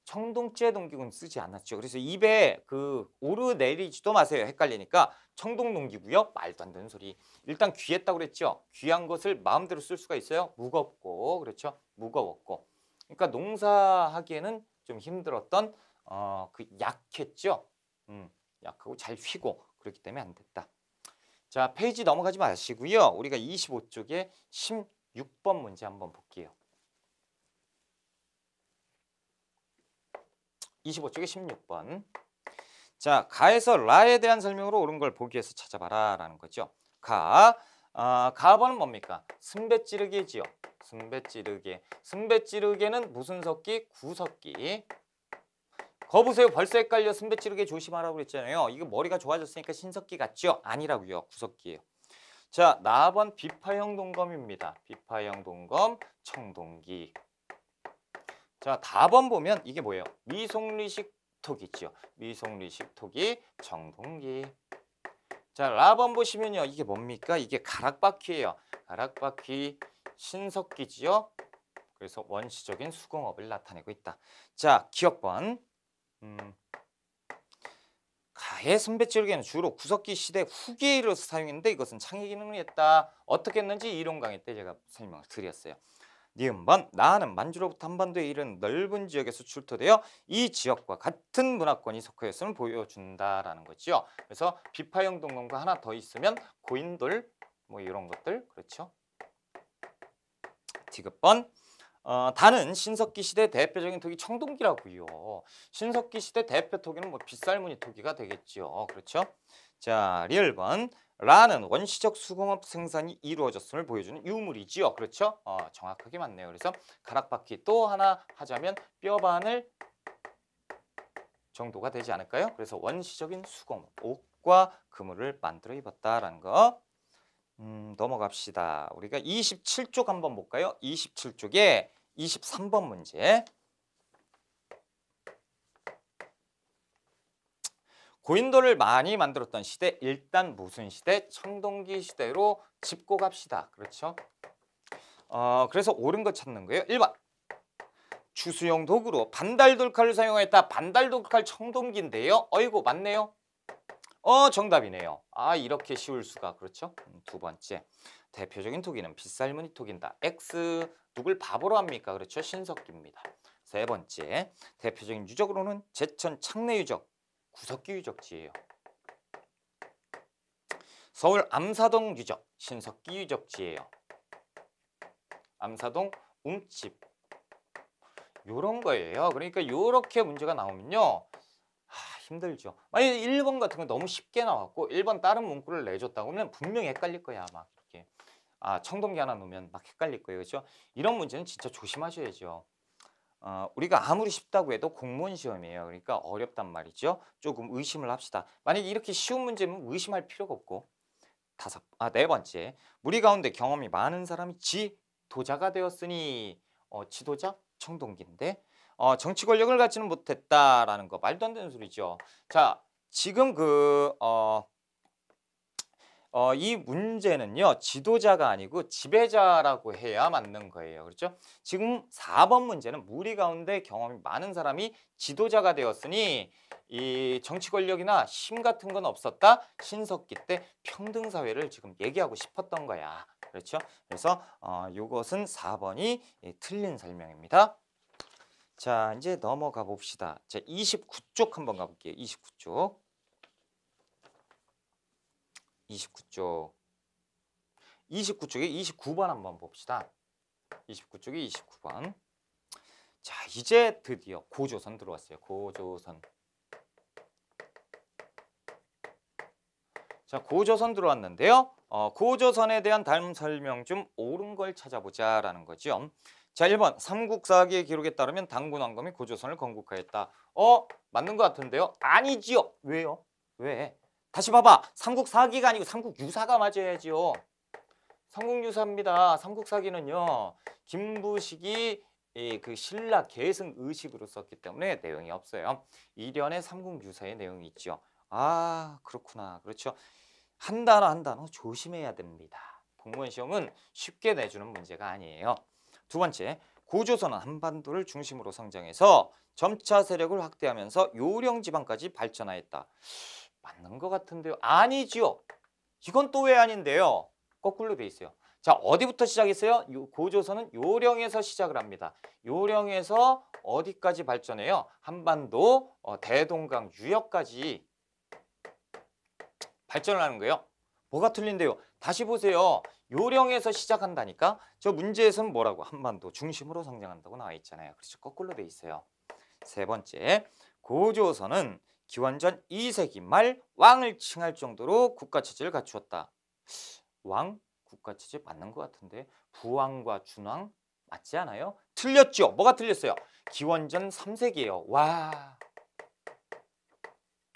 청동제 농기구는 쓰지 않았죠. 그래서 입에 그 오르내리지도 마세요. 헷갈리니까 청동 농기구요? 말도 안 되는 소리. 일단 귀했다고 그랬죠? 귀한 것을 마음대로 쓸 수가 있어요. 무겁고 그렇죠? 무거웠고. 그러니까 농사하기에는 좀 힘들었던 어, 그 약했죠? 음, 약하고 잘 휘고 그렇기 때문에 안 됐다. 자, 페이지 넘어가지 마시고요. 우리가 25쪽에 16번 문제 한번 볼게요. 25쪽에 16번. 자, 가에서 라에 대한 설명으로 옳은 걸 보기 위해서 찾아봐라 라는 거죠. 가, 아, 가번은 뭡니까? 승배찌르기지요. 승배찌르기. 승배찌르기는 무슨 석기? 구석기. 거부세요 벌써 헷갈려. 승배찌르기 조심하라고 그랬잖아요. 이거 머리가 좋아졌으니까 신석기 같죠? 아니라고요. 구석기예요. 자, 나번 비파형 동검입니다. 비파형 동검, 청동기. 자, 다번 보면 이게 뭐예요? 미송리식 톡이지요. 미송리식 톡이 정동기. 자, 라번 보시면요. 이게 뭡니까? 이게 가락바퀴예요. 가락바퀴 신석기지요. 그래서 원시적인 수공업을 나타내고 있다. 자, 기억번. 음, 가해 선배지르기는 주로 구석기 시대 후기로 사용했는데 이것은 창의 기능을 했다. 어떻게 했는지 이론 강의 때 제가 설명을 드렸어요. 니은번 네 나는 만주로부터 한반도에 이른 넓은 지역에서 출토되어 이 지역과 같은 문화권이 속하였음을 보여준다라는 거지요. 그래서 비파형 동검과 하나 더 있으면 고인돌 뭐 이런 것들 그렇죠. 디귿번 어, 단은 신석기 시대 대표적인 토기 청동기라고요. 신석기 시대 대표 토기는 뭐 빗살무늬 토기가 되겠죠 그렇죠? 자, 리을번 라는 원시적 수공업 생산이 이루어졌음을 보여주는 유물이지요. 그렇죠? 어, 정확하게 맞네요. 그래서 가락바퀴 또 하나 하자면 뼈바늘 정도가 되지 않을까요? 그래서 원시적인 수공업, 옷과 그물을 만들어 입었다라는 거. 음, 넘어갑시다. 우리가 27쪽 한번 볼까요? 27쪽에 23번 문제. 고인돌을 많이 만들었던 시대 일단 무슨 시대? 청동기 시대로 짚고 갑시다. 그렇죠? 어, 그래서 옳은 거 찾는 거예요. 1번 주수용 도구로 반달 돌칼을 사용했다. 반달 돌칼 청동기인데요. 어이고 맞네요. 어 정답이네요. 아 이렇게 쉬울 수가 그렇죠? 음, 두 번째 대표적인 토기는 빗살무늬 토기다 X 누굴 바보로 합니까? 그렇죠? 신석기입니다. 세 번째 대표적인 유적으로는 제천 창내 유적 구석기 유적지예요. 서울 암사동 유적 신석기 유적지예요. 암사동 움집 요런 거예요. 그러니까 요렇게 문제가 나오면요. 아, 힘들죠. 만약에 1번 같은 거 너무 쉽게 나왔고 1번 다른 문구를 내줬다고 하면 분명히 헷갈릴 거야. 막 이렇게. 아, 청동기 하나 놓으면 막 헷갈릴 거예요. 그렇죠? 이런 문제는 진짜 조심하셔야죠. 어, 우리가 아무리 쉽다고 해도 공무원 시험이에요. 그러니까 어렵단 말이죠. 조금 의심을 합시다. 만약에 이렇게 쉬운 문제면 의심할 필요가 없고 다섯, 아, 네 번째 우리 가운데 경험이 많은 사람이 지도자가 되었으니 어, 지도자 청동기인데 어, 정치 권력을 갖지는 못했다라는 거 말도 안 되는 소리죠. 자, 지금 그 어, 어, 이 문제는요. 지도자가 아니고 지배자라고 해야 맞는 거예요. 그렇죠? 지금 4번 문제는 무리 가운데 경험이 많은 사람이 지도자가 되었으니 이 정치 권력이나 힘 같은 건 없었다. 신석기 때 평등 사회를 지금 얘기하고 싶었던 거야. 그렇죠? 그래서 어, 이것은 4번이 예, 틀린 설명입니다. 자, 이제 넘어가 봅시다. 자, 29쪽 한번 가볼게요. 29쪽. 29쪽. 29쪽에 29번 한번 봅시다. 29쪽에 29번. 자, 이제 드디어 고조선 들어왔어요. 고조선. 자, 고조선 들어왔는데요. 어, 고조선에 대한 다음 설명 좀 옳은 걸 찾아보자라는 거죠. 자, 1번 삼국사기의 기록에 따르면 당군 왕검이 고조선을 건국하였다. 어? 맞는 것 같은데요? 아니지요. 왜요? 왜? 다시 봐봐. 삼국사기가 아니고 삼국유사가 맞아야지요. 삼국유사입니다. 삼국사기는요. 김부식이 그 신라 계승 의식으로 썼기 때문에 내용이 없어요. 이련의 삼국유사의 내용이 있죠. 아 그렇구나. 그렇죠. 한 단어 한 단어 조심해야 됩니다. 공무원 시험은 쉽게 내주는 문제가 아니에요. 두 번째, 고조선은 한반도를 중심으로 성장해서 점차 세력을 확대하면서 요령 지방까지 발전하였다. 맞는 것 같은데요. 아니지요. 이건 또 왜 아닌데요. 거꾸로 돼 있어요. 자 어디부터 시작했어요? 요, 고조선은 요령에서 시작을 합니다. 요령에서 어디까지 발전해요? 한반도 어, 대동강 유역까지 발전을 하는 거예요. 뭐가 틀린데요? 다시 보세요. 요령에서 시작한다니까? 저 문제에서는 뭐라고? 한반도 중심으로 성장한다고 나와 있잖아요. 그렇죠. 거꾸로 돼 있어요. 세 번째, 고조선은 기원전 2세기 말 왕을 칭할 정도로 국가 체제를 갖추었다. 왕 국가 체제 맞는 것 같은데 부왕과 준왕 맞지 않아요? 틀렸죠. 뭐가 틀렸어요? 기원전 3세기예요. 와.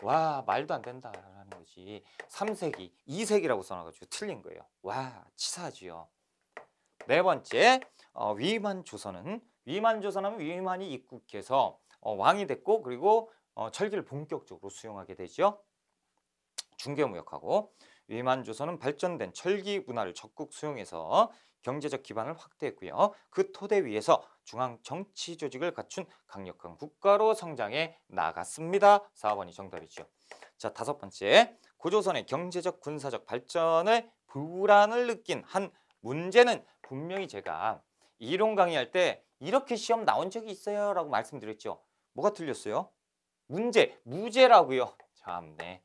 와, 말도 안 된다라는 거지. 3세기, 2세기라고 써놔가지고 틀린 거예요. 와, 치사하지요. 네 번째, 어, 위만 조선은 위만 조선하면 위만이 입국해서 어, 왕이 됐고 그리고 어, 철기를 본격적으로 수용하게 되지요. 중개무역하고 위만 조선은 발전된 철기 문화를 적극 수용해서 경제적 기반을 확대했고요. 그 토대 위에서 중앙 정치 조직을 갖춘 강력한 국가로 성장해 나갔습니다. 4번이 정답이죠. 자, 다섯 번째. 고조선의 경제적 군사적 발전에 불안을 느낀 한 문제는 분명히 제가 이론 강의할 때 이렇게 시험 나온 적이 있어요 라고 말씀드렸죠. 뭐가 틀렸어요? 문제, 무죄라고요. 참네.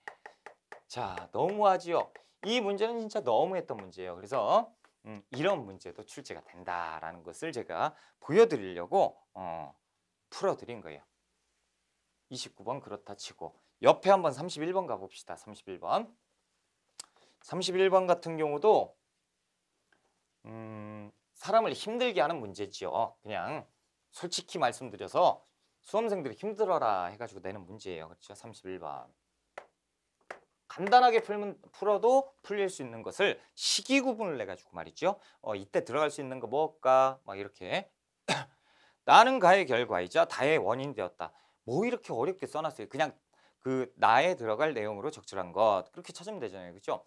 자, 너무하지요. 이 문제는 진짜 너무했던 문제예요. 그래서 음, 이런 문제도 출제가 된다라는 것을 제가 보여드리려고 어, 풀어드린 거예요. 29번 그렇다 치고 옆에 한번 31번 가봅시다. 31번. 31번 같은 경우도 음, 사람을 힘들게 하는 문제지요. 그냥 솔직히 말씀드려서 수험생들이 힘들어라 해가지고 내는 문제예요. 그렇죠? 31번. 간단하게 풀면, 풀어도 풀릴 수 있는 것을 시기 구분을 해가지고 말이죠. 어, 이때 들어갈 수 있는 거 뭘까? 막 이렇게. 나는 가의 결과이자 다의 원인 이 되었다. 뭐 이렇게 어렵게 써놨어요. 그냥 그 나에 들어갈 내용으로 적절한 것 그렇게 찾으면 되잖아요. 그렇죠?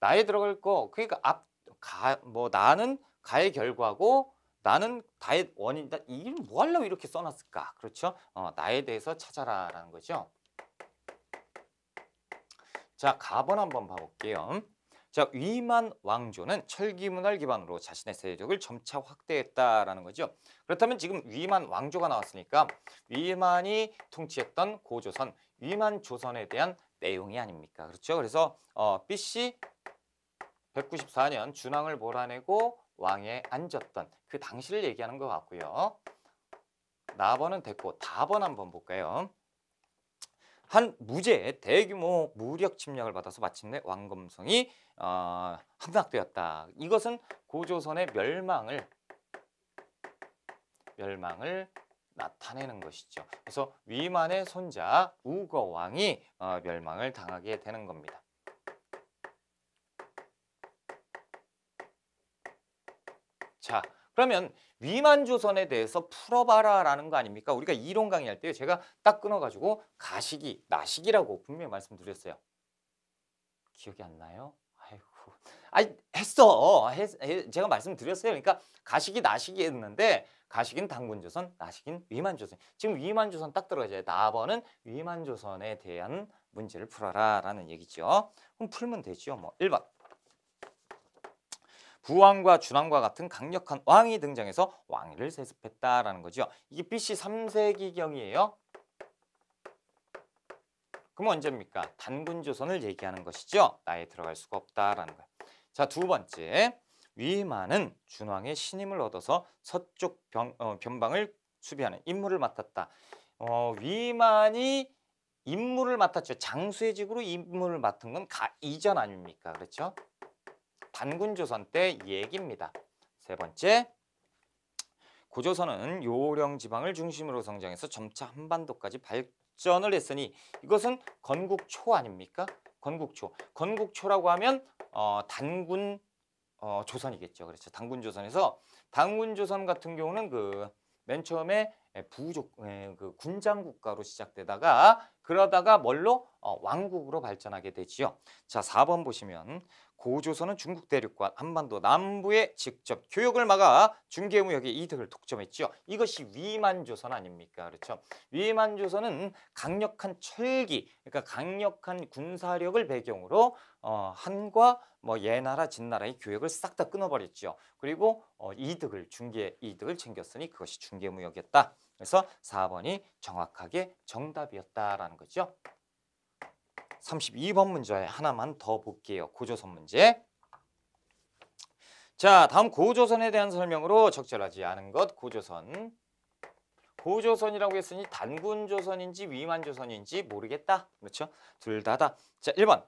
나에 들어갈 거 그러니까 앞 가 뭐 나는 가의 결과고 나는 나의 원인, 이다 이름 뭐 하려고 이렇게 써놨을까? 그렇죠? 어, 나에 대해서 찾아라라는 거죠. 자, 가번 한번 봐볼게요. 자, 위만 왕조는 철기문화를 기반으로 자신의 세력을 점차 확대했다라는 거죠. 그렇다면 지금 위만 왕조가 나왔으니까 위만이 통치했던 고조선, 위만 조선에 대한 내용이 아닙니까? 그렇죠? 그래서 어, BC 194년 준왕을 몰아내고 왕에 앉았던 그 당시를 얘기하는 것 같고요. 나번은 됐고 다번 한번 볼까요? 한 무제의 대규모 무력 침략을 받아서 마침내 왕검성이 어, 함락되었다. 이것은 고조선의 멸망을 멸망을 나타내는 것이죠. 그래서 위만의 손자 우거왕이 어, 멸망을 당하게 되는 겁니다. 자, 그러면 위만조선에 대해서 풀어봐라 라는 거 아닙니까? 우리가 이론 강의할 때 제가 딱 끊어가지고 가식이, 나식이라고 분명히 말씀드렸어요. 기억이 안 나요? 아이고, 아니 했어. 했, 했, 제가 말씀드렸어요. 그러니까 가식이 나식이 했는데 가식인 당군조선, 나식인 위만조선. 지금 위만조선 딱 들어가죠. 나번은 위만조선에 대한 문제를 풀어라 라는 얘기죠. 그럼 풀면 되죠. 뭐 1번. 후왕과 준왕과 같은 강력한 왕이 등장해서 왕위를 세습했다라는 거죠. 이게 BC 3세기경이에요. 그럼 언제입니까? 단군 조선을 얘기하는 것이죠. 나에 들어갈 수가 없다라는 거예요. 자, 두 번째. 위만은 준왕의 신임을 얻어서 서쪽 병, 어, 변방을 수비하는 임무를 맡았다. 어, 위만이 임무를 맡았죠. 장수의 직으로 임무를 맡은 건 가, 이전 아닙니까? 그렇죠? 단군조선때 얘기입니다. 세 번째, 고조선은 요령 지방을 중심으로 성장해서 점차 한반도까지 발전을 했으니 이것은 건국초 아닙니까? 건국초. 건국초라고 하면 어, 단군 어, 조선이겠죠. 그렇죠. 단군 조선에서 단군 조선 같은 경우는 그 맨 처음에 예, 부족 예, 그 군장 국가로 시작되다가 그러다가 뭘로 어, 왕국으로 발전하게 되지요. 자, 4번 보시면 고조선은 중국 대륙과 한반도 남부에 직접 교역을 막아 중개무역의 이득을 독점했지요. 이것이 위만조선 아닙니까? 그렇죠. 위만조선은 강력한 철기, 그러니까 강력한 군사력을 배경으로 어, 한과 뭐 예나라, 진나라의 교역을 싹 다끊어버렸죠 그리고 어, 이득을 중개 이득을 챙겼으니 그것이 중개무역이었다. 그래서 4번이 정확하게 정답이었다라는 거죠. 32번 문제 하나만 더 볼게요. 고조선 문제. 자, 다음 고조선에 대한 설명으로 적절하지 않은 것 고조선. 고조선이라고 했으니 단군조선인지 위만조선인지 모르겠다. 그렇죠? 둘 다다. 자, 1번.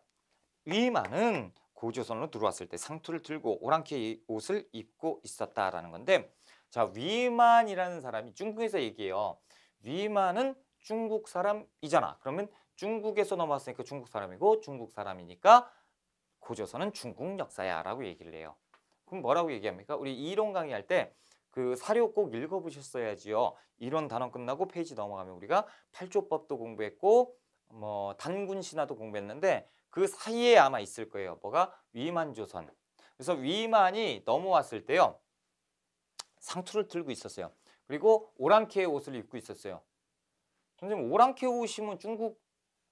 위만은 고조선으로 들어왔을 때 상투를 들고 오랑캐 옷을 입고 있었다라는 건데 자, 위만이라는 사람이 중국에서 얘기해요. 위만은 중국 사람이잖아. 그러면 중국에서 넘어왔으니까 중국 사람이고 중국 사람이니까 고조선은 중국 역사야 라고 얘기를 해요. 그럼 뭐라고 얘기합니까? 우리 이론 강의할 때 그 사료 꼭 읽어보셨어야지요. 이론 단원 끝나고 페이지 넘어가면 우리가 팔조법도 공부했고 뭐 단군 신화도 공부했는데 그 사이에 아마 있을 거예요. 뭐가 위만 조선. 그래서 위만이 넘어왔을 때요. 상투를 들고 있었어요. 그리고 오랑캐의 옷을 입고 있었어요. 선생님 오랑캐 옷이면 중국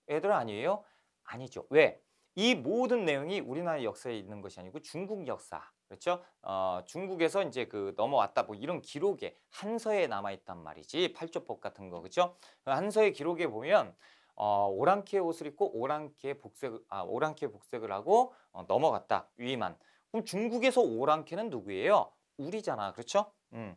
애들 아니에요? 아니죠. 왜? 이 모든 내용이 우리나라 역사에 있는 것이 아니고 중국 역사 그렇죠? 어, 중국에서 이제 그 넘어왔다 뭐 이런 기록에 한서에 남아 있단 말이지 팔조법 같은 거 그렇죠? 그 한서의 기록에 보면 어, 오랑캐 옷을 입고 오랑캐 복색 아 오랑캐 복색을 하고 어, 넘어갔다 위만 그럼 중국에서 오랑캐는 누구예요? 우리잖아 그렇죠? 음.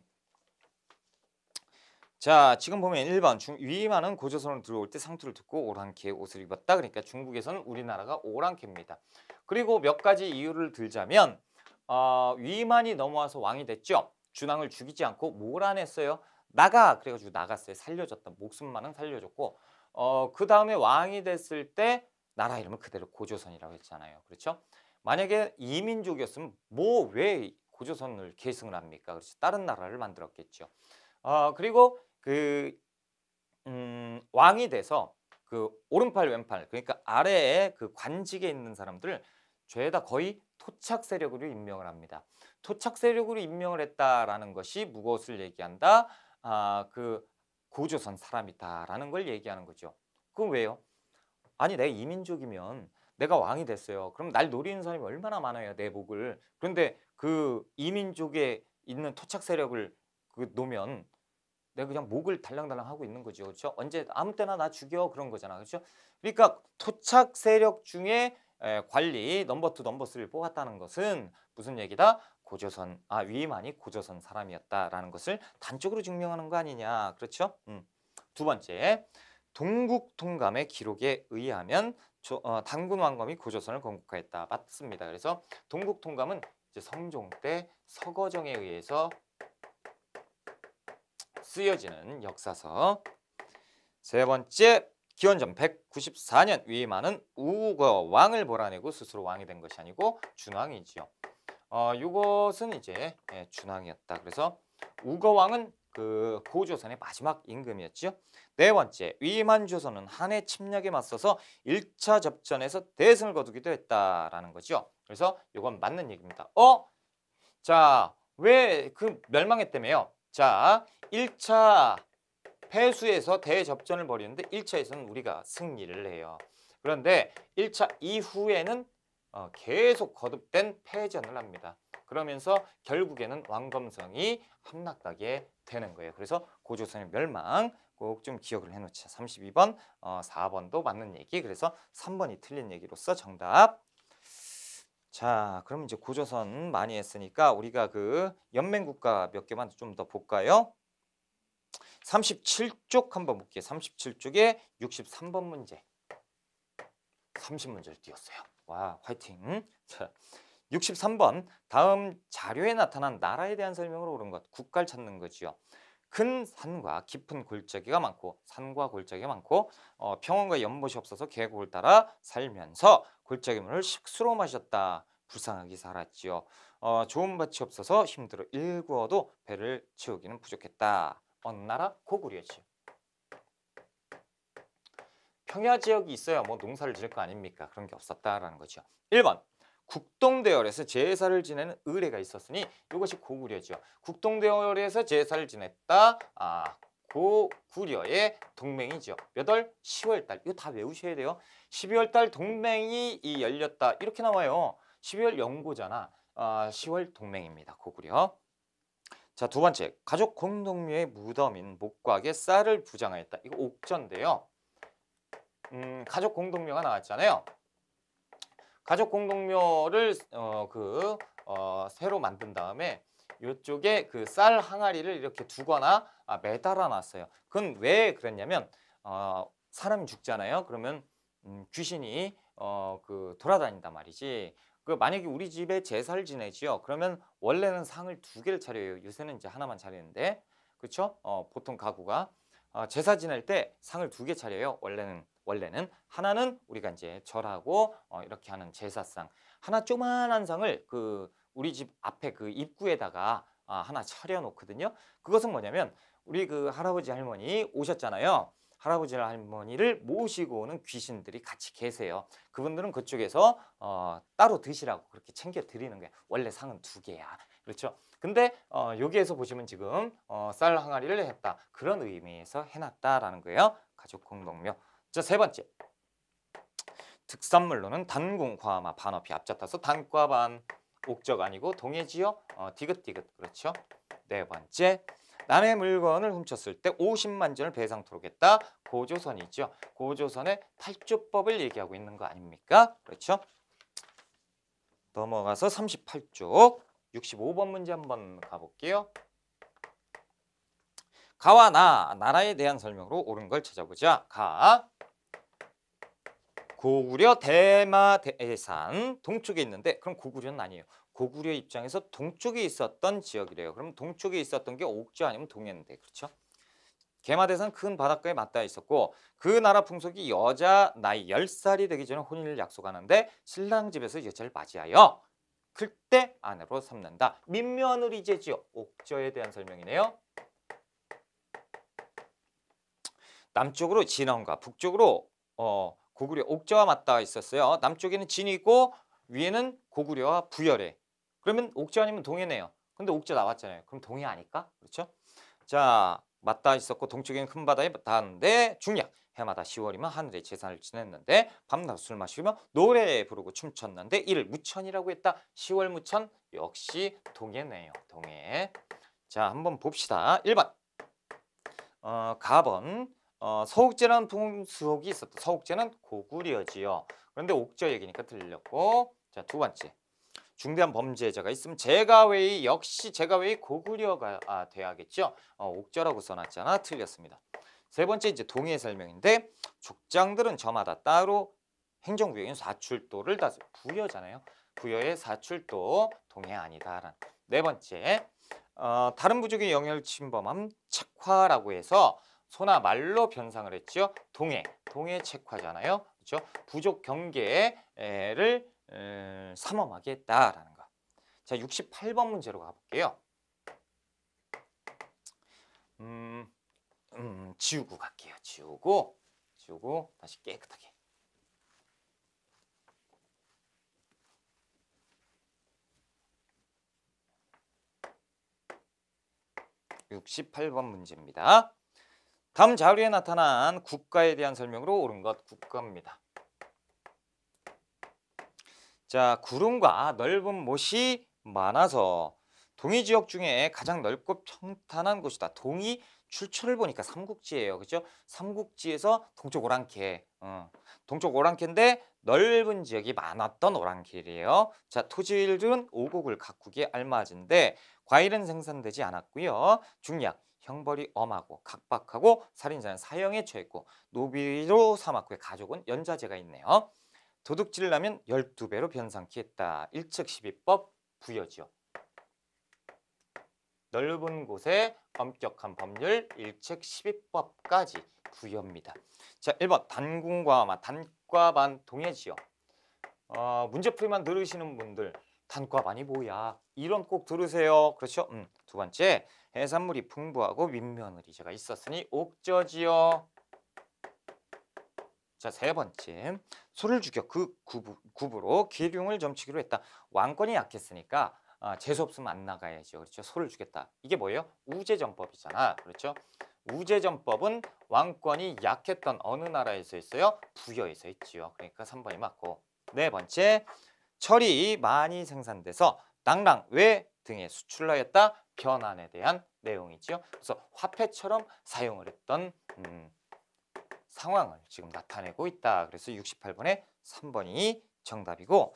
자 지금 보면 1번 중, 위만은 고조선으로 들어올 때 상투를 듣고 오랑캐 옷을 입었다 그러니까 중국에서는 우리나라가 오랑캐입니다 그리고 몇 가지 이유를 들자면 어, 위만이 넘어와서 왕이 됐죠 준왕을 죽이지 않고 몰아냈어요 나가 그래가지고 나갔어요 살려줬다 목숨만은 살려줬고 어, 그 다음에 왕이 됐을 때 나라 이름을 그대로 고조선이라고 했잖아요 그렇죠 만약에 이민족이었으면 뭐왜 고조선을 계승을 합니까? 그래서 그렇죠. 다른 나라를 만들었겠죠. 어, 그리고 그 음, 왕이 돼서 그 오른팔 왼팔 그러니까 아래에 그 관직에 있는 사람들을 죄다 거의 토착 세력으로 임명을 합니다. 토착 세력으로 임명을 했다라는 것이 무엇을 얘기한다? 아, 그 고조선 사람이다라는 걸 얘기하는 거죠. 그건 왜요? 아니 내가 이민족이면 내가 왕이 됐어요. 그럼 날 노리는 사람이 얼마나 많아요 내복을 그런데 그 이민족에 있는 토착 세력을 그 놓으면 내가 그냥 목을 달랑달랑 하고 있는 거죠. 그렇죠? 언제 아무 때나 나 죽여 그런 거잖아. 그렇죠? 그러니까 토착 세력 중에 관리 넘버 투 넘버 쓰를 뽑았다는 것은 무슨 얘기다? 고조선 아 위임안이 고조선 사람이었다라는 것을 단적으로 증명하는 거 아니냐. 그렇죠? 음. 두 번째. 동국통감의 기록에 의하면 조, 어, 당군 왕검이 고조선을 건국하였다. 맞습니다. 그래서 동국통감은 이제 성종 때 서거정에 의해서 쓰여지는 역사서 세 번째 기원전 194년 위임하는 우거 왕을 몰아내고 스스로 왕이 된 것이 아니고 준왕이지요. 어, 이것은 이제 예, 준왕이었다. 그래서 우거 왕은 그 고조선의 마지막 임금이었죠네 번째, 위만조선은 한의 침략에 맞서서 1차 접전에서 대승을 거두기도 했다라는 거죠. 그래서 이건 맞는 얘기입니다. 어? 자, 왜 그 멸망했다며요? 자, 1차 패수에서 대접전을 벌이는데 1차에서는 우리가 승리를 해요. 그런데 1차 이후에는 어, 계속 거듭된 패전을 합니다. 그러면서 결국에는 왕검성이 함락당게 되는 거예요. 그래서 고조선의 멸망 꼭 좀 기억을 해놓자. 32번, 어, 4번도 맞는 얘기. 그래서 3번이 틀린 얘기로서 정답. 자, 그럼 이제 고조선 많이 했으니까 우리가 그 연맹 국가 몇 개만 좀 더 볼까요? 37쪽 한번 볼게요. 37쪽에 63번 문제. 30문제를 띄웠어요. 와, 화이팅. 자. 63번 다음 자료에 나타난 나라에 대한 설명으로 그런 것 국가를 찾는 거지요. 큰 산과 깊은 골짜기가 많고 산과 골짜기가 많고 어, 평원과 연못이 없어서 계곡을 따라 살면서 골짜기물을 식수로 마셨다. 불쌍하게 살았지요. 어, 좋은 밭이 없어서 힘들어 일구어도 배를 채우기는 부족했다. 어느 나라? 고구려지요. 평야 지역이 있어야 뭐 농사를 지을 거 아닙니까? 그런 게 없었다라는 거죠. 1번 국동대열에서 제사를 지내는 의례가 있었으니 이것이 고구려죠. 국동대열에서 제사를 지냈다. 아, 고구려의 동맹이죠. 몇 월? 10월 달. 이거 다 외우셔야 돼요. 12월 달 동맹이 이 열렸다. 이렇게 나와요. 12월 연고잖아. 아, 10월 동맹입니다. 고구려. 자, 두 번째. 가족 공동묘의 무덤인 목곽에 쌀을 부장하였다. 이거 옥전인데요. 음, 가족 공동묘가 나왔잖아요. 가족 공동묘를 어, 그 어, 새로 만든 다음에 이쪽에 그 쌀 항아리를 이렇게 두거나 아, 매달아 놨어요. 그건 왜 그랬냐면 어, 사람이 죽잖아요. 그러면 음, 귀신이 어, 그 돌아다닌단 말이지. 그 만약에 우리 집에 제사를 지내지요. 그러면 원래는 상을 두 개를 차려요. 요새는 이제 하나만 차리는데, 그렇죠? 어, 보통 가구가 어, 제사 지낼 때 상을 두 개 차려요. 원래는 원래는 하나는 우리가 이제 절하고 어, 이렇게 하는 제사상 하나 조만한 상을 그 우리 집 앞에 그 입구에다가 아, 하나 차려놓거든요. 그것은 뭐냐면 우리 그 할아버지 할머니 오셨잖아요. 할아버지 할머니를 모시고 오는 귀신들이 같이 계세요. 그분들은 그쪽에서 어, 따로 드시라고 그렇게 챙겨 드리는 거예요. 원래 상은 두 개야. 그렇죠? 근데 어, 여기에서 보시면 지금 어, 쌀 항아리를 했다. 그런 의미에서 해놨다라는 거예요. 가족 공동묘. 자, 세 번째. 특산물로는 단공과마 반어피 앞잡아서 단과반 옥적 아니고 동해지요 어, 디귿디귿 그렇죠. 네 번째. 남의 물건을 훔쳤을 때 50만 전을 배상토록 했다. 고조선이죠. 고조선의 탈조법을 얘기하고 있는 거 아닙니까? 그렇죠. 넘어가서 38쪽 65번 문제 한번 가볼게요. 가와 나, 나라에 대한 설명으로 옳은 걸 찾아보자. 가, 고구려 대마 대산 동쪽에 있는데 그럼 고구려는 아니에요. 고구려 입장에서 동쪽에 있었던 지역이래요. 그럼 동쪽에 있었던 게 옥지 아니면 동해인데 그렇죠? 개마대산 큰 바닷가에 맞닿아 있었고 그 나라 풍속이 여자 나이 열살이 되기 전에 혼인을 약속하는데 신랑 집에서 여자를 맞이하여 클때 아내로 삼는다. 민며느리제지요. 옥저에 대한 설명이네요. 남쪽으로 진원과 북쪽으로 어, 고구려 옥저와 맞닿아 있었어요. 남쪽에는 진이 있고 위에는 고구려와 부열해. 그러면 옥저 아니면 동해네요. 근데 옥저 나왔잖아요. 그럼 동해 아닐까? 그렇죠? 자, 맞닿아 있었고 동쪽에는 큰 바다에 닿았는데 중략. 해마다 10월이면 하늘에 제사를 지냈는데 밤낮 술 마시며 노래 부르고 춤췄는데 이를 무천이라고 했다. 10월 무천 역시 동해네요. 동해. 자, 한번 봅시다. 1번. 어, 가번 어, 서옥제란 풍속이 있었다. 서옥제는 고구려지요. 그런데 옥저 얘기니까 틀렸고 자두 번째 중대한 범죄자가 있으면 제가웨이 역시 제가웨이 고구려가 아, 돼야겠죠. 어, 옥저라고 써놨잖아. 틀렸습니다. 세 번째 이제 동해 설명인데 족장들은 저마다 따로 행정구역인 사출도를 다 부여잖아요. 부여의 사출도 동해 아니다라는 네 번째 어, 다른 부족의 영역을 침범함 착화라고 해서 소나 말로 변상을 했지 동해, 동해 책화잖아요. 그렇죠? 부족 경계를 삼엄하게 했다라는 거. 자, 68번 문제로 가볼게요. 음, 음, 음, 지우고 갈게요. 지우고, 지우고 다시 깨끗하게. 육십번 문제입니다. 다음 자료에 나타난 국가에 대한 설명으로 옳은 것 국가입니다. 자, 구름과 넓은 못이 많아서 동해 지역 중에 가장 넓고 평탄한 곳이다. 동이 출처를 보니까 삼국지예요. 그죠? 렇 삼국지에서 동쪽 오랑캐. 어. 동쪽 오랑캐인데 넓은 지역이 많았던 오랑캐이에요. 자, 토질은 오곡을 가꾸기에 알맞은데 과일은 생산되지 않았고요. 중약. 형벌이 엄하고 각박하고 살인자는 사형에 처했고 노비로 삼았고 가족은 연좌제가 있네요. 도둑질을 하면 열두 배로 변상케 했다. 일측십이법 부여지요. 넓은 곳에 엄격한 법률 일책십이법까지 부여입니다. 자, 일번 단군과마 단과반 동해지요. 어, 문제풀이만 들으시는 분들 단과반이 뭐야? 이론 꼭 들으세요. 그렇죠? 음, 두 번째, 해산물이 풍부하고 윗며느리자가 있었으니 옥저지요. 자, 세 번째, 소를 죽여 그 굽, 굽으로 기룡을 점치기로 했다. 왕권이 약했으니까 아, 재수 없으면 안 나가야죠. 그렇죠? 소를 죽였다. 이게 뭐예요? 우제전법이잖아. 그렇죠? 우제전법은 왕권이 약했던 어느 나라에서 있어요? 부여에서 있지요. 그러니까 삼번이 맞고 네 번째, 철이 많이 생산돼서 낭랑 외등의 수출하였다 변환에 대한 내용이지요. 그래서 화폐처럼 사용을 했던 음, 상황을 지금 나타내고 있다. 그래서 68번에 3번이 정답이고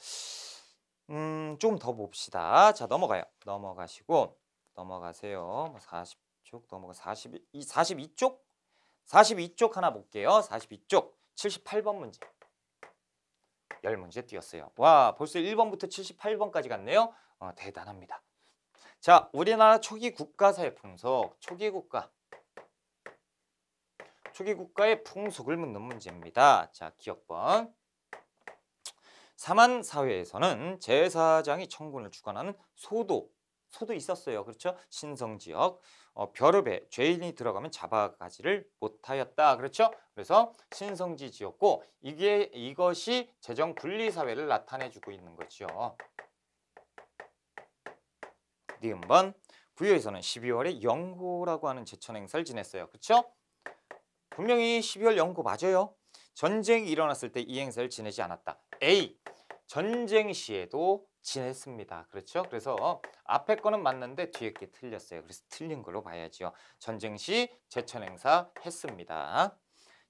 음, 좀 더 봅시다. 자, 넘어가요. 넘어가시고 넘어가세요. 40쪽 뭐 넘어가 42 42쪽 42쪽 하나 볼게요. 42쪽 78번 문제. 10문제 띄었어요. 와, 벌써 1번부터 78번까지 갔네요. 어, 대단합니다. 자, 우리나라 초기 국가사의 풍속, 초기 국가. 초기 국가의 풍속을 묻는 문제입니다. 자, 기억번. 사만 사회에서는 제사장이 청군을 주관하는 소도, 소도 있었어요. 그렇죠? 신성 지역 어, 벼룹에 죄인이 들어가면 잡아가지를 못하였다. 그렇죠? 그래서 신성지 지였고 이게 이것이 재정 분리 사회를 나타내 주고 있는 거죠. 니은 번 부여에서는 12월에 영고라고 하는 제천 행사를 지냈어요. 그쵸 분명히 12월 영고 맞아요. 전쟁이 일어났을 때 이 행사를 지내지 않았다. A. 전쟁 시에도 지냈습니다. 그렇죠? 그래서 앞에 거는 맞는데 뒤에 게 틀렸어요. 그래서 틀린 걸로 봐야지요. 전쟁 시 제천 행사 했습니다.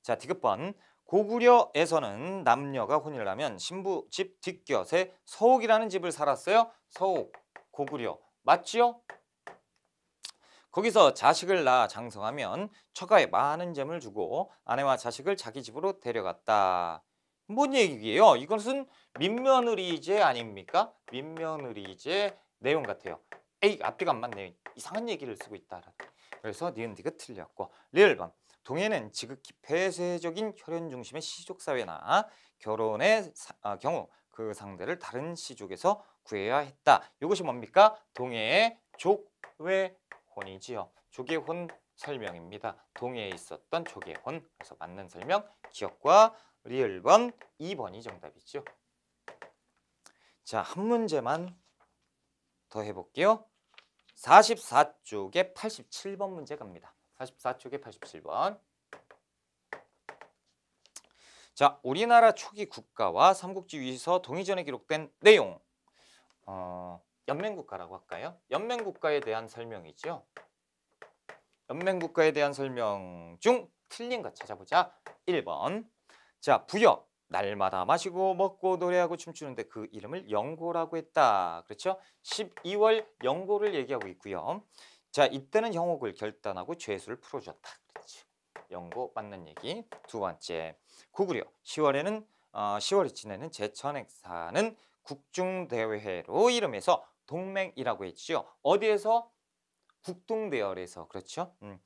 자, 디귿번 고구려에서는 남녀가 혼인 하면 신부 집 뒷곁에 서옥이라는 집을 살았어요. 서옥, 고구려. 맞지요? 거기서 자식을 낳아 장성하면 처가에 많은 재물 주고 아내와 자식을 자기 집으로 데려갔다. 뭔 얘기예요? 이것은 민며느리제 아닙니까? 민며느리제 내용 같아요. 에이 앞뒤가 안 맞네. 이상한 얘기를 쓰고 있다. 그래서 니은디가 틀렸고 리을밤 동해는 지극히 폐쇄적인 혈연 중심의 시족 사회나 결혼의 사, 아, 경우 그 상대를 다른 시족에서 구해야 했다. 이것이 뭡니까? 동해의 족외혼이지요. 조개혼 설명입니다. 동해에 있었던 조개혼. 그래서 맞는 설명 기억과 리을 번 2번이 정답이죠. 자, 한 문제만 더 해볼게요. 44쪽에 87번 문제 갑니다. 44쪽에 87번. 자, 우리나라 초기 국가와 삼국지 위서 동의전에 기록된 내용. 어, 연맹국가라고 할까요? 연맹국가에 대한 설명이죠 연맹국가에 대한 설명 중 틀린 것 찾아보자. 1번. 자, 부역. 날마다 마시고 먹고 노래하고 춤추는데 그 이름을 영고라고 했다. 그렇죠? 12월 영고를 얘기하고 있고요. 자, 이때는 형옥을 결단하고 죄수를 풀어줬다. 그렇죠. 영고 맞는 얘기. 두 번째. 구구려. 10월에는 어, 1 0월에 지내는 제천행사는 국중대회로 이름해서 동맹이라고 했지요. 어디에서? 국동대열에서 그렇죠. 음.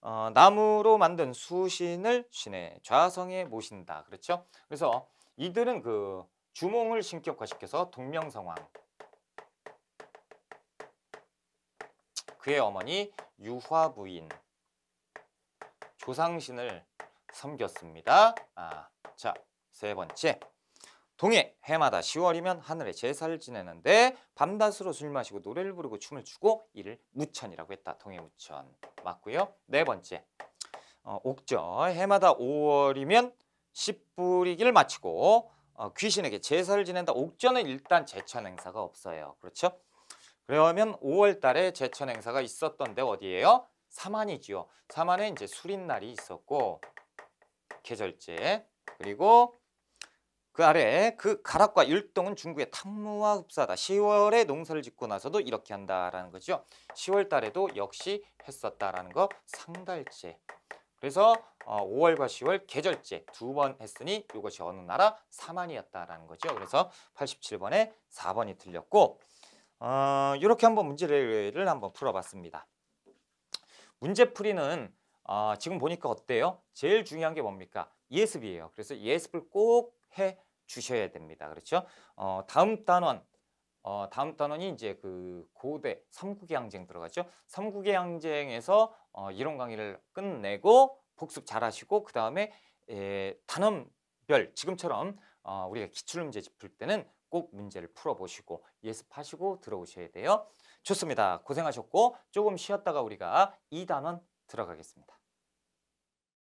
어, 나무로 만든 수신을 신의 좌성에 모신다. 그렇죠. 그래서 이들은 그 주몽을 신격화시켜서 동명성왕 그의 어머니 유화부인 조상신을 섬겼습니다. 아, 자, 세 번째. 동해 해마다 10월이면 하늘에 제사를 지내는데 밤낮으로 술 마시고 노래를 부르고 춤을 추고 이를 무천이라고 했다. 동해 무천 맞고요. 네 번째 어, 옥절 해마다 5월이면 1 0불이기를 마치고 어, 귀신에게 제사를 지낸다. 옥전은 일단 제천 행사가 없어요. 그렇죠? 그러면 5월 달에 제천 행사가 있었던데 어디예요? 사만이지요. 사만에 이제 술인 날이 있었고 계절제 그리고 그 아래 그 가락과 율동은 중국의 탕무와 흡사하다. 10월에 농사를 짓고 나서도 이렇게 한다라는 거죠. 10월 달에도 역시 했었다라는 거 상달제. 그래서 어, 5월과 10월 계절제 두 번 했으니 이것이 어느 나라 사만이었다라는 거죠. 그래서 87번에 4번이 틀렸고 어, 이렇게 한번 문제를 한번 풀어봤습니다. 문제풀이는 어, 지금 보니까 어때요? 제일 중요한 게 뭡니까? 예습이에요. 그래서 예습을 꼭해 주셔야 됩니다. 그렇죠? 어, 다음 단원 어, 다음 단원이 이제 그 고대 삼국의 항쟁 들어가죠. 삼국의 항쟁에서 어, 이론 강의를 끝내고 복습 잘 하시고 그 다음에 예, 단원별 지금처럼 어, 우리가 기출 문제 짚을 때는 꼭 문제를 풀어보시고 예습하시고 들어오셔야 돼요. 좋습니다. 고생하셨고 조금 쉬었다가 우리가 이단원 들어가겠습니다.